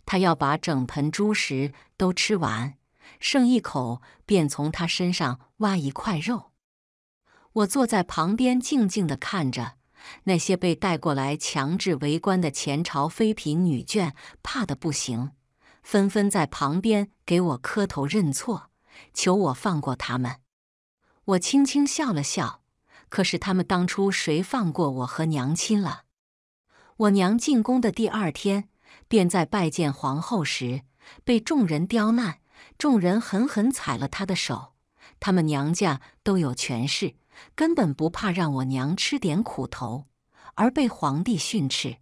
他要把整盆猪食都吃完，剩一口便从他身上挖一块肉。我坐在旁边静静的看着那些被带过来强制围观的前朝妃嫔女眷，怕的不行，纷纷在旁边给我磕头认错，求我放过他们。我轻轻笑了笑，可是他们当初谁放过我和娘亲了？我娘进宫的第二天便在拜见皇后时被众人刁难，众人狠狠踩了她的手，他们娘家都有权势。根本不怕让我娘吃点苦头，而被皇帝训斥。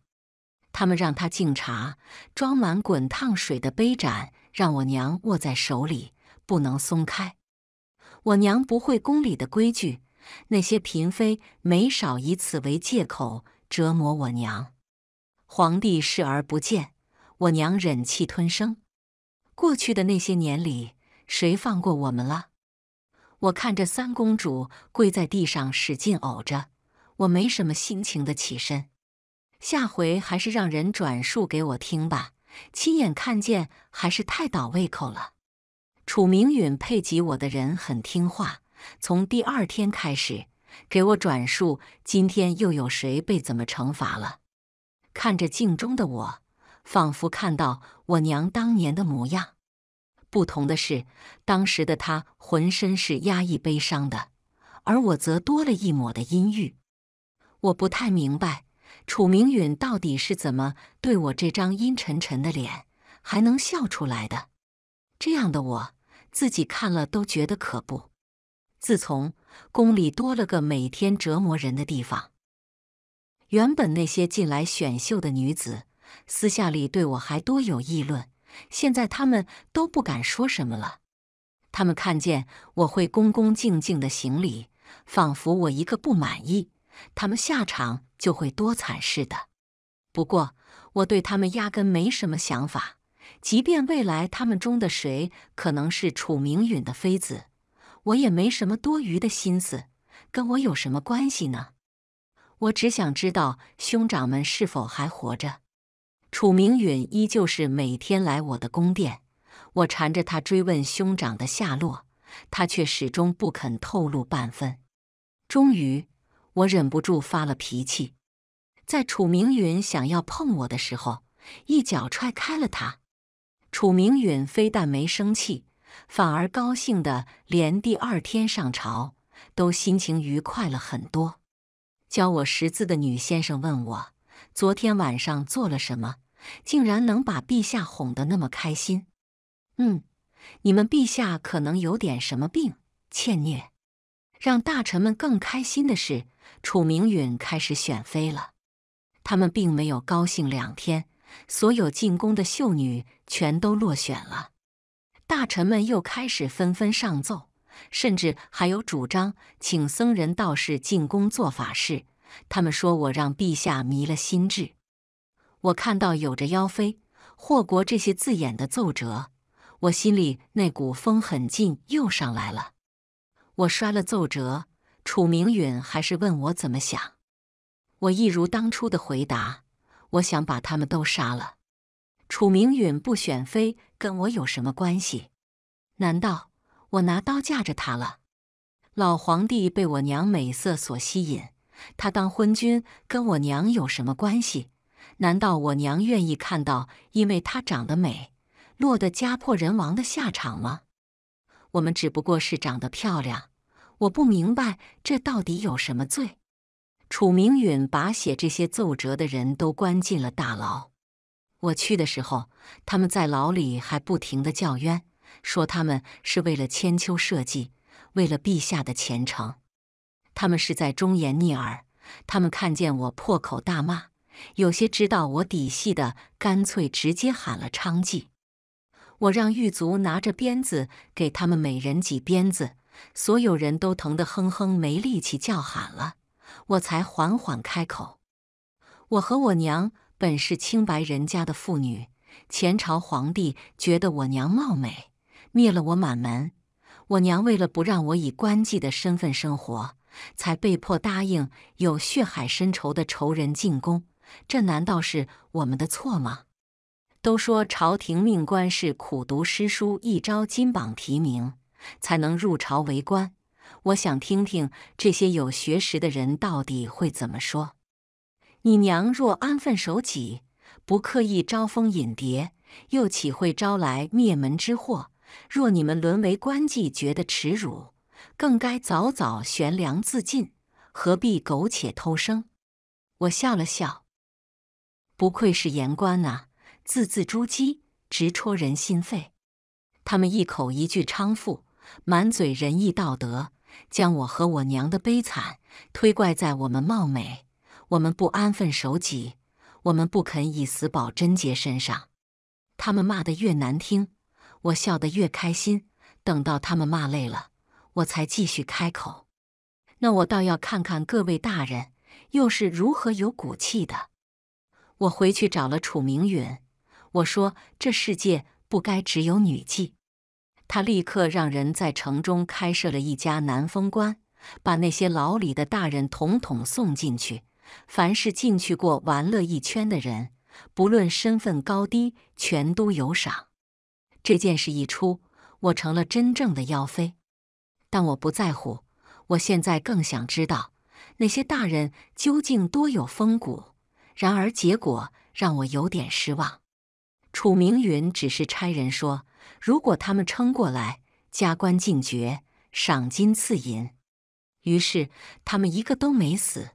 他们让她敬茶，装满滚烫水的杯盏让我娘握在手里，不能松开。我娘不会宫里的规矩，那些嫔妃没少以此为借口折磨我娘。皇帝视而不见，我娘忍气吞声。过去的那些年里，谁放过我们了？我看着三公主跪在地上使劲呕着，我没什么心情的起身。下回还是让人转述给我听吧，亲眼看见还是太倒胃口了。楚明允配给我的人很听话，从第二天开始给我转述今天又有谁被怎么惩罚了。看着镜中的我，仿佛看到我娘当年的模样。不同的是，当时的他浑身是压抑悲伤的，而我则多了一抹的阴郁。我不太明白，楚明允到底是怎么对我这张阴沉沉的脸还能笑出来的？这样的我自己看了都觉得可怖。自从宫里多了个每天折磨人的地方，原本那些进来选秀的女子私下里对我还多有议论。现在他们都不敢说什么了。他们看见我会恭恭敬敬的行礼，仿佛我一个不满意，他们下场就会多惨似的。不过我对他们压根没什么想法，即便未来他们中的谁可能是楚明允的妃子，我也没什么多余的心思，跟我有什么关系呢？我只想知道兄长们是否还活着。楚明允依旧是每天来我的宫殿，我缠着他追问兄长的下落，他却始终不肯透露半分。终于，我忍不住发了脾气，在楚明允想要碰我的时候，一脚踹开了他。楚明允非但没生气，反而高兴的连第二天上朝都心情愉快了很多。教我识字的女先生问我。昨天晚上做了什么，竟然能把陛下哄得那么开心？嗯，你们陛下可能有点什么病欠虐，让大臣们更开心的是，楚明允开始选妃了。他们并没有高兴两天，所有进宫的秀女全都落选了。大臣们又开始纷纷上奏，甚至还有主张请僧人道士进宫做法事。他们说我让陛下迷了心智。我看到有着“妖妃”“祸国”这些字眼的奏折，我心里那股风很劲又上来了。我摔了奏折，楚明允还是问我怎么想。我一如当初的回答：我想把他们都杀了。楚明允不选妃，跟我有什么关系？难道我拿刀架着他了？老皇帝被我娘美色所吸引。他当昏君跟我娘有什么关系？难道我娘愿意看到，因为他长得美，落得家破人亡的下场吗？我们只不过是长得漂亮，我不明白这到底有什么罪。楚明允把写这些奏折的人都关进了大牢。我去的时候，他们在牢里还不停地叫冤，说他们是为了千秋社稷，为了陛下的前程。他们是在忠言逆耳，他们看见我破口大骂，有些知道我底细的干脆直接喊了娼妓。我让狱卒拿着鞭子给他们每人几鞭子，所有人都疼得哼哼，没力气叫喊了，我才缓缓开口。我和我娘本是清白人家的妇女，前朝皇帝觉得我娘貌美，灭了我满门。我娘为了不让我以官妓的身份生活。才被迫答应有血海深仇的仇人进宫。这难道是我们的错吗？都说朝廷命官是苦读诗书，一朝金榜题名才能入朝为官。我想听听这些有学识的人到底会怎么说。你娘若安分守己，不刻意招蜂引蝶，又岂会招来灭门之祸？若你们沦为官妓，觉得耻辱。更该早早悬梁自尽，何必苟且偷生？我笑了笑，不愧是言官啊，字字珠玑，直戳人心肺。他们一口一句昌妇，满嘴仁义道德，将我和我娘的悲惨推怪在我们貌美、我们不安分守己、我们不肯以死保贞洁身上。他们骂得越难听，我笑得越开心。等到他们骂累了。我才继续开口，那我倒要看看各位大人又是如何有骨气的。我回去找了楚明允，我说这世界不该只有女妓。他立刻让人在城中开设了一家南风关，把那些牢里的大人统统送进去。凡是进去过玩乐一圈的人，不论身份高低，全都有赏。这件事一出，我成了真正的妖妃。但我不在乎，我现在更想知道那些大人究竟多有风骨。然而结果让我有点失望，楚明云只是差人说，如果他们撑过来，加官进爵，赏金赐银。于是他们一个都没死，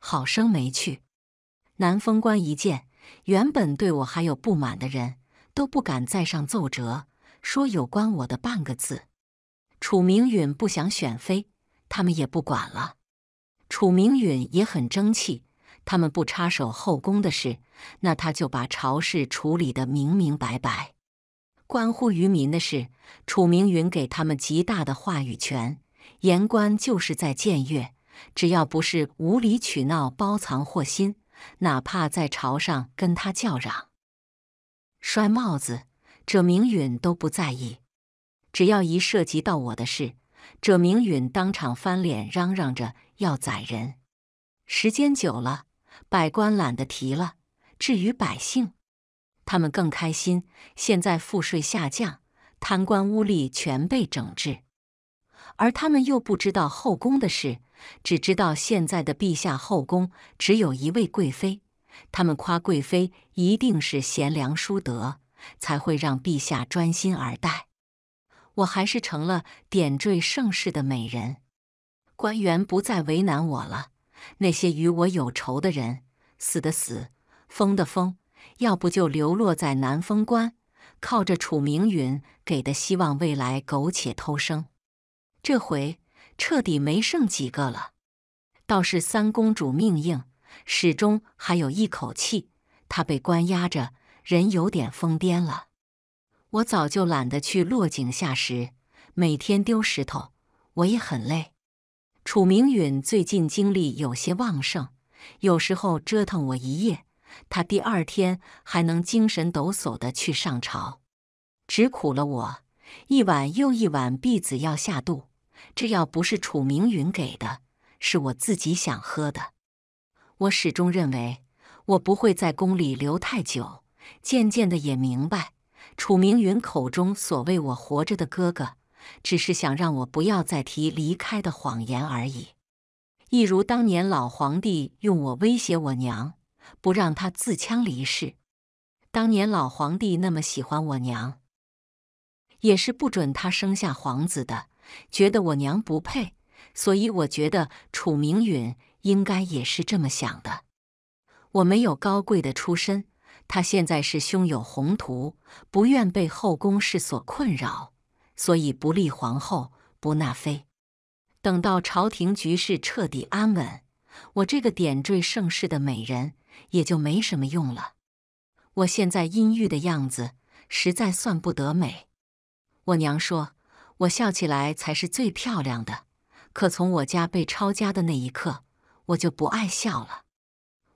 好生没趣。南风关一见，原本对我还有不满的人，都不敢再上奏折说有关我的半个字。楚明允不想选妃，他们也不管了。楚明允也很争气，他们不插手后宫的事，那他就把朝事处理的明明白白。关乎于民的事，楚明允给他们极大的话语权。言官就是在僭越，只要不是无理取闹、包藏祸心，哪怕在朝上跟他叫嚷、摔帽子，这明允都不在意。只要一涉及到我的事，这明允当场翻脸，嚷嚷着要宰人。时间久了，百官懒得提了。至于百姓，他们更开心。现在赋税下降，贪官污吏全被整治，而他们又不知道后宫的事，只知道现在的陛下后宫只有一位贵妃。他们夸贵妃一定是贤良淑德，才会让陛下专心而待。我还是成了点缀盛世的美人，官员不再为难我了。那些与我有仇的人，死的死，疯的疯，要不就流落在南风关，靠着楚明云给的希望未来苟且偷生。这回彻底没剩几个了。倒是三公主命硬，始终还有一口气。她被关押着，人有点疯癫了。我早就懒得去落井下石，每天丢石头，我也很累。楚明允最近精力有些旺盛，有时候折腾我一夜，他第二天还能精神抖擞的去上朝，只苦了我，一碗又一碗篦子药下肚。这药不是楚明允给的，是我自己想喝的。我始终认为我不会在宫里留太久，渐渐的也明白。楚明云口中所谓“我活着的哥哥”，只是想让我不要再提离开的谎言而已。一如当年老皇帝用我威胁我娘，不让她自枪离世。当年老皇帝那么喜欢我娘，也是不准他生下皇子的，觉得我娘不配。所以我觉得楚明云应该也是这么想的。我没有高贵的出身。他现在是胸有宏图，不愿被后宫事所困扰，所以不立皇后，不纳妃。等到朝廷局势彻底安稳，我这个点缀盛世的美人也就没什么用了。我现在阴郁的样子实在算不得美。我娘说，我笑起来才是最漂亮的。可从我家被抄家的那一刻，我就不爱笑了。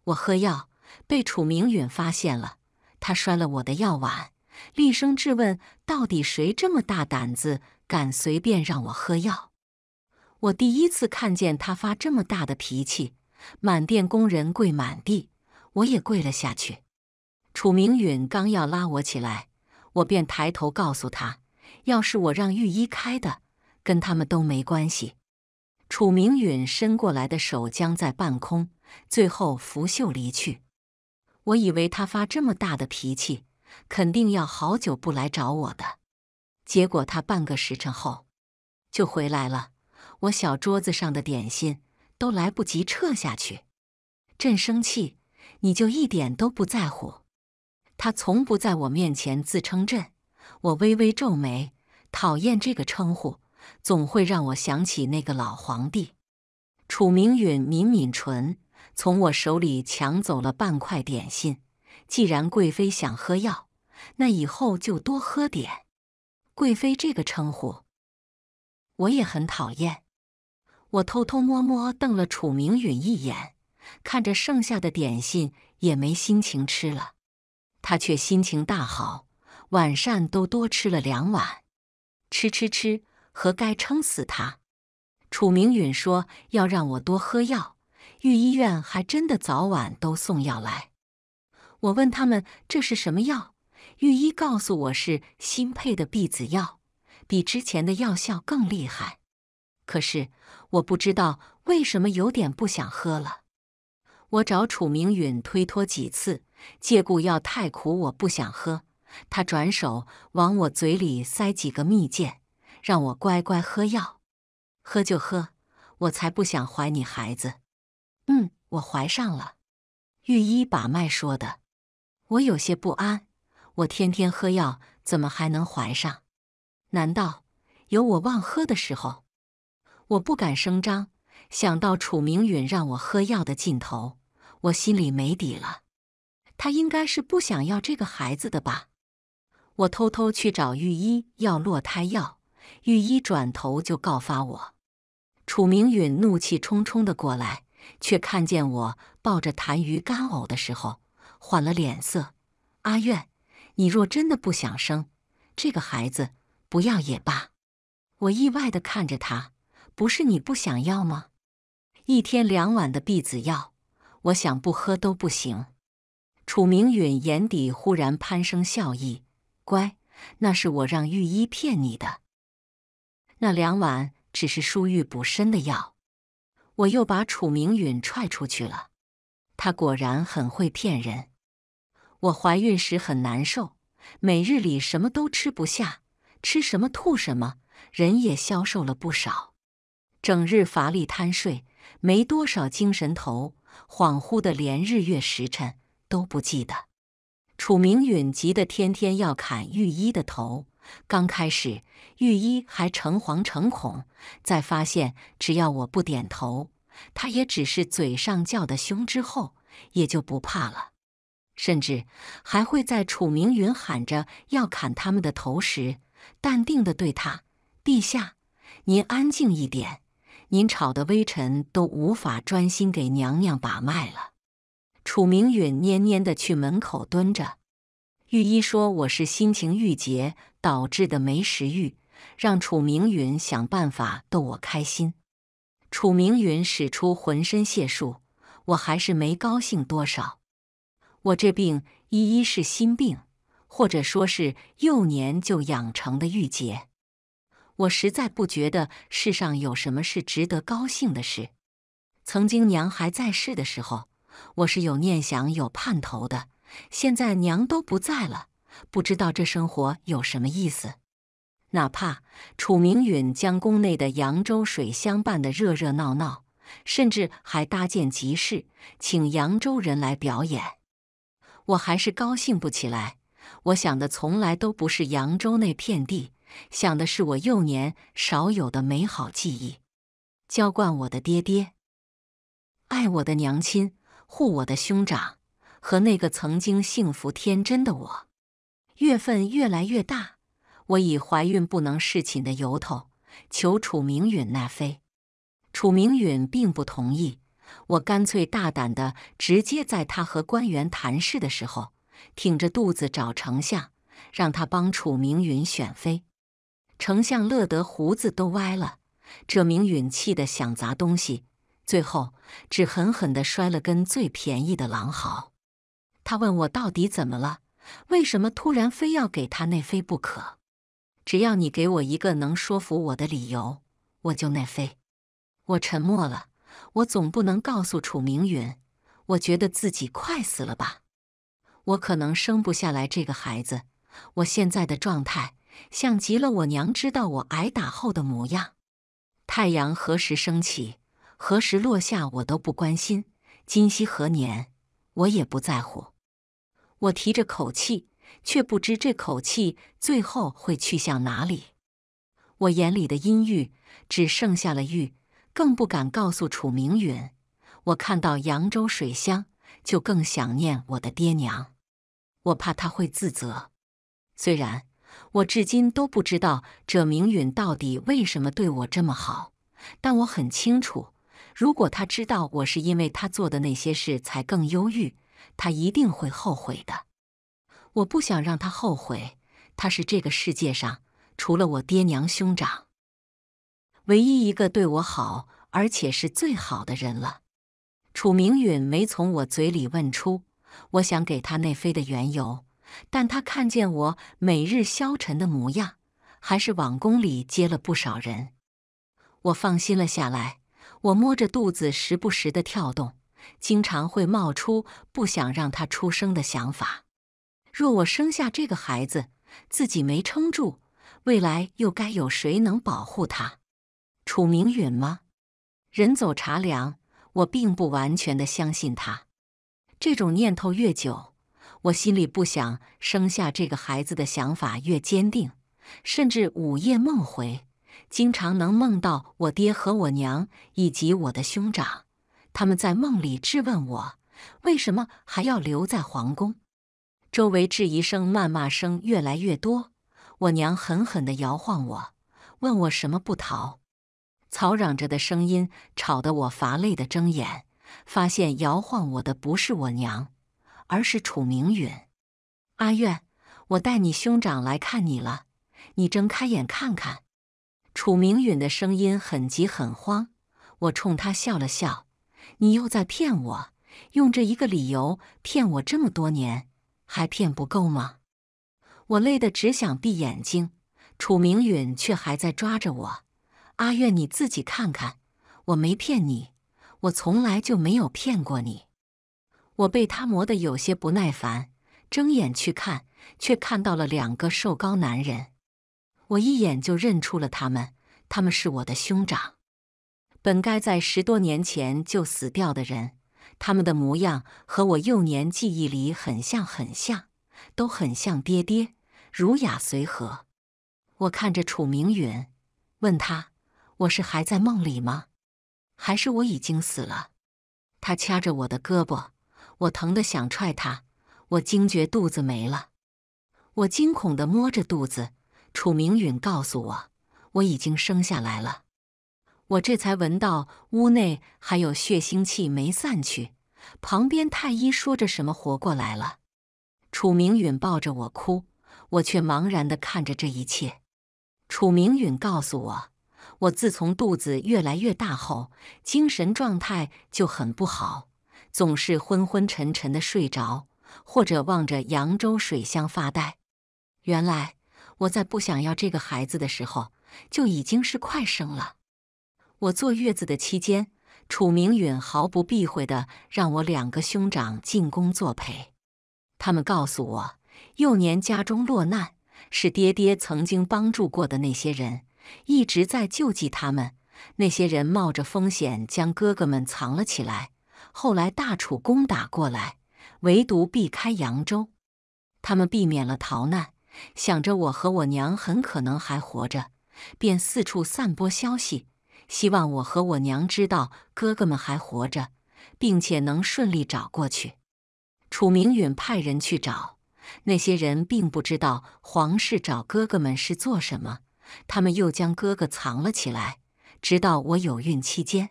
我喝药。被楚明允发现了，他摔了我的药碗，厉声质问：“到底谁这么大胆子，敢随便让我喝药？”我第一次看见他发这么大的脾气，满店工人跪满地，我也跪了下去。楚明允刚要拉我起来，我便抬头告诉他：“要是我让御医开的，跟他们都没关系。”楚明允伸过来的手僵在半空，最后拂袖离去。我以为他发这么大的脾气，肯定要好久不来找我的。结果他半个时辰后就回来了，我小桌子上的点心都来不及撤下去。朕生气，你就一点都不在乎？他从不在我面前自称朕，我微微皱眉，讨厌这个称呼，总会让我想起那个老皇帝。楚明允抿抿唇。从我手里抢走了半块点心，既然贵妃想喝药，那以后就多喝点。贵妃这个称呼，我也很讨厌。我偷偷摸摸瞪了楚明允一眼，看着剩下的点心也没心情吃了。他却心情大好，晚膳都多吃了两碗，吃吃吃，活该撑死他！楚明允说要让我多喝药。御医院还真的早晚都送药来，我问他们这是什么药，御医告诉我是新配的避子药，比之前的药效更厉害。可是我不知道为什么有点不想喝了。我找楚明允推脱几次，借故药太苦我不想喝，他转手往我嘴里塞几个蜜饯，让我乖乖喝药。喝就喝，我才不想怀你孩子。嗯，我怀上了。御医把脉说的。我有些不安。我天天喝药，怎么还能怀上？难道有我忘喝的时候？我不敢声张。想到楚明允让我喝药的劲头，我心里没底了。他应该是不想要这个孩子的吧？我偷偷去找御医要落胎药，御医转头就告发我。楚明允怒气冲冲的过来。却看见我抱着痰盂干呕的时候，换了脸色。阿怨，你若真的不想生这个孩子，不要也罢。我意外地看着他，不是你不想要吗？一天两碗的避子药，我想不喝都不行。楚明允眼底忽然攀升笑意：“乖，那是我让御医骗你的。那两碗只是疏郁补身的药。”我又把楚明允踹出去了，他果然很会骗人。我怀孕时很难受，每日里什么都吃不下，吃什么吐什么，人也消瘦了不少，整日乏力贪睡，没多少精神头，恍惚的连日月时辰都不记得。楚明允急得天天要砍御医的头。刚开始，御医还诚惶诚恐，在发现只要我不点头，他也只是嘴上叫得凶之后，也就不怕了，甚至还会在楚明云喊着要砍他们的头时，淡定的对他：“陛下，您安静一点，您吵得微臣都无法专心给娘娘把脉了。”楚明云蔫蔫的去门口蹲着，御医说：“我是心情郁结。”导致的没食欲，让楚明云想办法逗我开心。楚明云使出浑身解数，我还是没高兴多少。我这病，一一是心病，或者说是幼年就养成的郁结。我实在不觉得世上有什么是值得高兴的事。曾经娘还在世的时候，我是有念想、有盼头的。现在娘都不在了。不知道这生活有什么意思？哪怕楚明允将宫内的扬州水乡办得热热闹闹，甚至还搭建集市，请扬州人来表演，我还是高兴不起来。我想的从来都不是扬州那片地，想的是我幼年少有的美好记忆：浇灌我的爹爹，爱我的娘亲，护我的兄长，和那个曾经幸福天真的我。月份越来越大，我以怀孕不能侍寝的由头求楚明允纳妃，楚明允并不同意。我干脆大胆的直接在他和官员谈事的时候，挺着肚子找丞相，让他帮楚明允选妃。丞相乐得胡子都歪了，这明允气得想砸东西，最后只狠狠的摔了根最便宜的狼毫。他问我到底怎么了。为什么突然非要给他内飞不可？只要你给我一个能说服我的理由，我就内飞。我沉默了，我总不能告诉楚明云，我觉得自己快死了吧？我可能生不下来这个孩子。我现在的状态，像极了我娘知道我挨打后的模样。太阳何时升起，何时落下，我都不关心；今夕何年，我也不在乎。我提着口气，却不知这口气最后会去向哪里。我眼里的阴郁只剩下了郁，更不敢告诉楚明允。我看到扬州水乡，就更想念我的爹娘。我怕他会自责。虽然我至今都不知道这明允到底为什么对我这么好，但我很清楚，如果他知道我是因为他做的那些事才更忧郁。他一定会后悔的，我不想让他后悔。他是这个世界上除了我爹娘、兄长，唯一一个对我好而且是最好的人了。楚明允没从我嘴里问出我想给他内飞的缘由，但他看见我每日消沉的模样，还是往宫里接了不少人。我放心了下来，我摸着肚子，时不时的跳动。经常会冒出不想让他出生的想法。若我生下这个孩子，自己没撑住，未来又该有谁能保护他？楚明允吗？人走茶凉，我并不完全的相信他。这种念头越久，我心里不想生下这个孩子的想法越坚定。甚至午夜梦回，经常能梦到我爹和我娘以及我的兄长。他们在梦里质问我，为什么还要留在皇宫？周围质疑声、谩骂声越来越多。我娘狠狠地摇晃我，问我什么不逃？吵嚷着的声音吵得我乏累的睁眼，发现摇晃我的不是我娘，而是楚明允。阿苑，我带你兄长来看你了，你睁开眼看看。楚明允的声音很急很慌，我冲他笑了笑。你又在骗我，用这一个理由骗我这么多年，还骗不够吗？我累得只想闭眼睛，楚明允却还在抓着我。阿怨，你自己看看，我没骗你，我从来就没有骗过你。我被他磨得有些不耐烦，睁眼去看，却看到了两个瘦高男人。我一眼就认出了他们，他们是我的兄长。本该在十多年前就死掉的人，他们的模样和我幼年记忆里很像，很像，都很像爹爹，儒雅随和。我看着楚明允，问他：“我是还在梦里吗？还是我已经死了？”他掐着我的胳膊，我疼得想踹他。我惊觉肚子没了，我惊恐地摸着肚子，楚明允告诉我：“我已经生下来了。”我这才闻到屋内还有血腥气没散去，旁边太医说着什么活过来了。楚明允抱着我哭，我却茫然地看着这一切。楚明允告诉我，我自从肚子越来越大后，精神状态就很不好，总是昏昏沉沉的睡着，或者望着扬州水乡发呆。原来我在不想要这个孩子的时候，就已经是快生了。我坐月子的期间，楚明允毫不避讳地让我两个兄长进宫作陪。他们告诉我，幼年家中落难，是爹爹曾经帮助过的那些人一直在救济他们。那些人冒着风险将哥哥们藏了起来。后来大楚攻打过来，唯独避开扬州，他们避免了逃难，想着我和我娘很可能还活着，便四处散播消息。希望我和我娘知道哥哥们还活着，并且能顺利找过去。楚明允派人去找那些人，并不知道皇室找哥哥们是做什么，他们又将哥哥藏了起来，直到我有孕期间。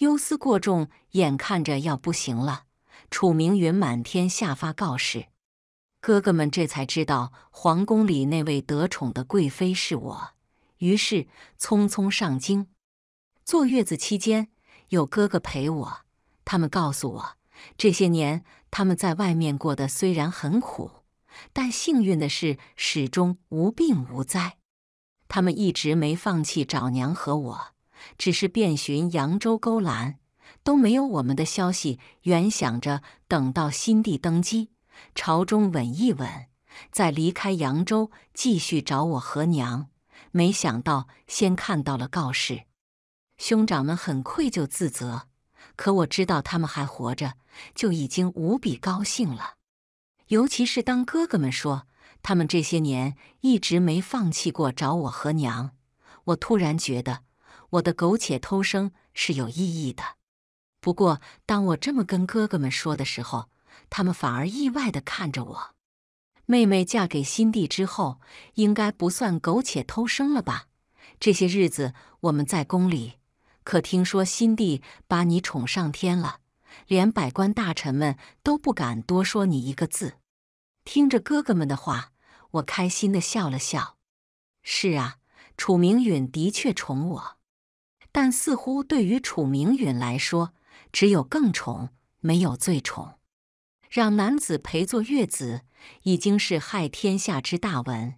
忧思过重，眼看着要不行了，楚明允满天下发告示，哥哥们这才知道皇宫里那位得宠的贵妃是我。于是匆匆上京，坐月子期间有哥哥陪我。他们告诉我，这些年他们在外面过得虽然很苦，但幸运的是始终无病无灾。他们一直没放弃找娘和我，只是遍寻扬州勾栏都没有我们的消息。原想着等到新帝登基，朝中稳一稳，再离开扬州继续找我和娘。没想到先看到了告示，兄长们很愧疚自责，可我知道他们还活着，就已经无比高兴了。尤其是当哥哥们说他们这些年一直没放弃过找我和娘，我突然觉得我的苟且偷生是有意义的。不过当我这么跟哥哥们说的时候，他们反而意外的看着我。妹妹嫁给新帝之后，应该不算苟且偷生了吧？这些日子我们在宫里，可听说新帝把你宠上天了，连百官大臣们都不敢多说你一个字。听着哥哥们的话，我开心的笑了笑。是啊，楚明允的确宠我，但似乎对于楚明允来说，只有更宠，没有最宠。让男子陪坐月子。已经是害天下之大闻。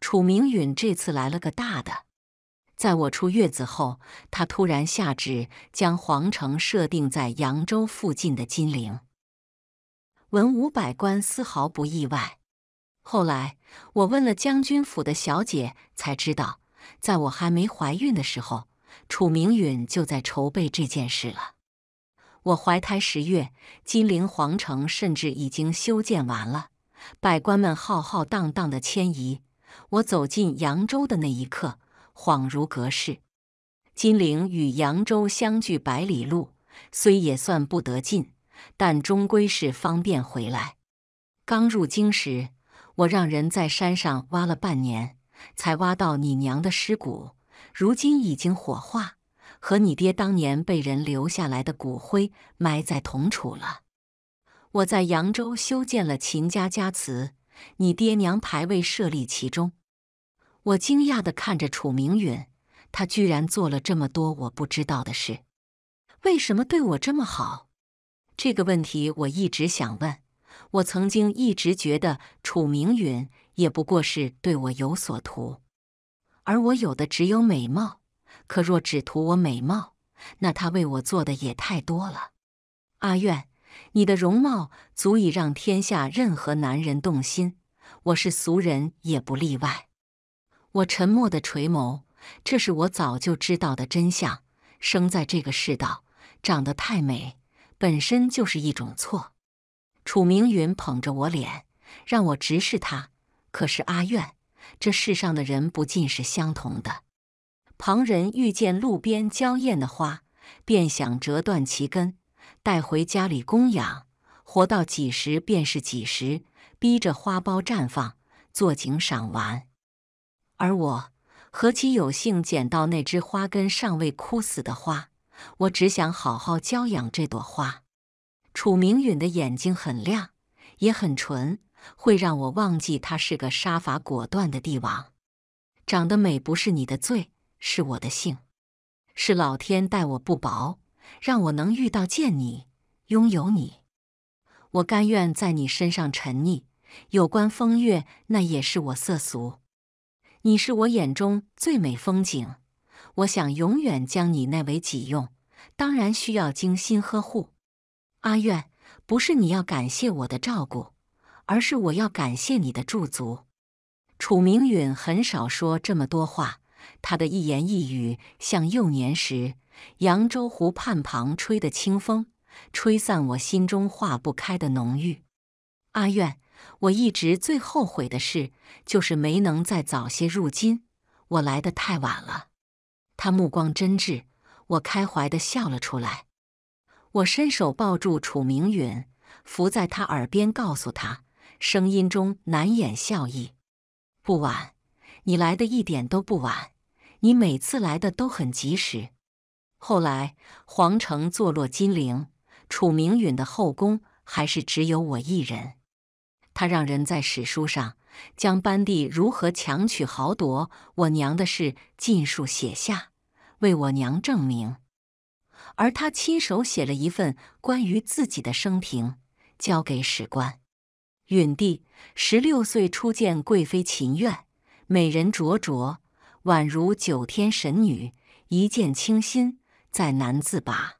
楚明允这次来了个大的，在我出月子后，他突然下旨将皇城设定在扬州附近的金陵。文武百官丝毫不意外。后来我问了将军府的小姐，才知道，在我还没怀孕的时候，楚明允就在筹备这件事了。我怀胎十月，金陵皇城甚至已经修建完了。百官们浩浩荡荡的迁移，我走进扬州的那一刻，恍如隔世。金陵与扬州相距百里路，虽也算不得近，但终归是方便回来。刚入京时，我让人在山上挖了半年，才挖到你娘的尸骨，如今已经火化，和你爹当年被人留下来的骨灰埋在同处了。我在扬州修建了秦家家祠，你爹娘牌位设立其中。我惊讶地看着楚明允，他居然做了这么多我不知道的事。为什么对我这么好？这个问题我一直想问。我曾经一直觉得楚明允也不过是对我有所图，而我有的只有美貌。可若只图我美貌，那他为我做的也太多了。阿苑。你的容貌足以让天下任何男人动心，我是俗人也不例外。我沉默的垂眸，这是我早就知道的真相。生在这个世道，长得太美本身就是一种错。楚明云捧着我脸，让我直视他。可是阿苑，这世上的人不尽是相同的。旁人遇见路边娇艳的花，便想折断其根。带回家里供养，活到几时便是几时，逼着花苞绽放，做景赏玩。而我何其有幸捡到那枝花根尚未枯死的花，我只想好好娇养这朵花。楚明允的眼睛很亮，也很纯，会让我忘记他是个杀伐果断的帝王。长得美不是你的罪，是我的幸，是老天待我不薄。让我能遇到见你，拥有你，我甘愿在你身上沉溺。有关风月，那也是我色俗。你是我眼中最美风景，我想永远将你纳为己用。当然需要精心呵护。阿苑，不是你要感谢我的照顾，而是我要感谢你的驻足。楚明允很少说这么多话，他的一言一语像幼年时。扬州湖畔旁吹的清风，吹散我心中化不开的浓郁。阿苑，我一直最后悔的事，就是没能再早些入京。我来的太晚了。他目光真挚，我开怀的笑了出来。我伸手抱住楚明允，伏在他耳边告诉他，声音中难掩笑意。不晚，你来的一点都不晚。你每次来的都很及时。后来，皇城坐落金陵，楚明允的后宫还是只有我一人。他让人在史书上将班帝如何强取豪夺我娘的事尽数写下，为我娘证明。而他亲手写了一份关于自己的生平，交给史官。允帝十六岁初见贵妃秦苑，美人灼灼，宛如九天神女，一见倾心。再难自拔。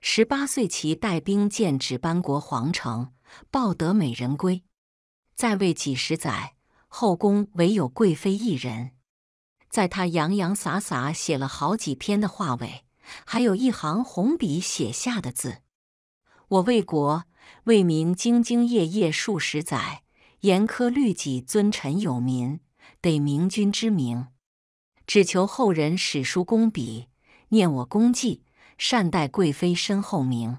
十八岁其带兵建直班国皇城，抱得美人归。在位几十载，后宫唯有贵妃一人。在他洋洋洒洒写了好几篇的画尾，还有一行红笔写下的字：“我为国为民兢兢业业数十载，严苛律己，尊臣有民，得明君之名，只求后人史书公笔。”念我功绩，善待贵妃身后名。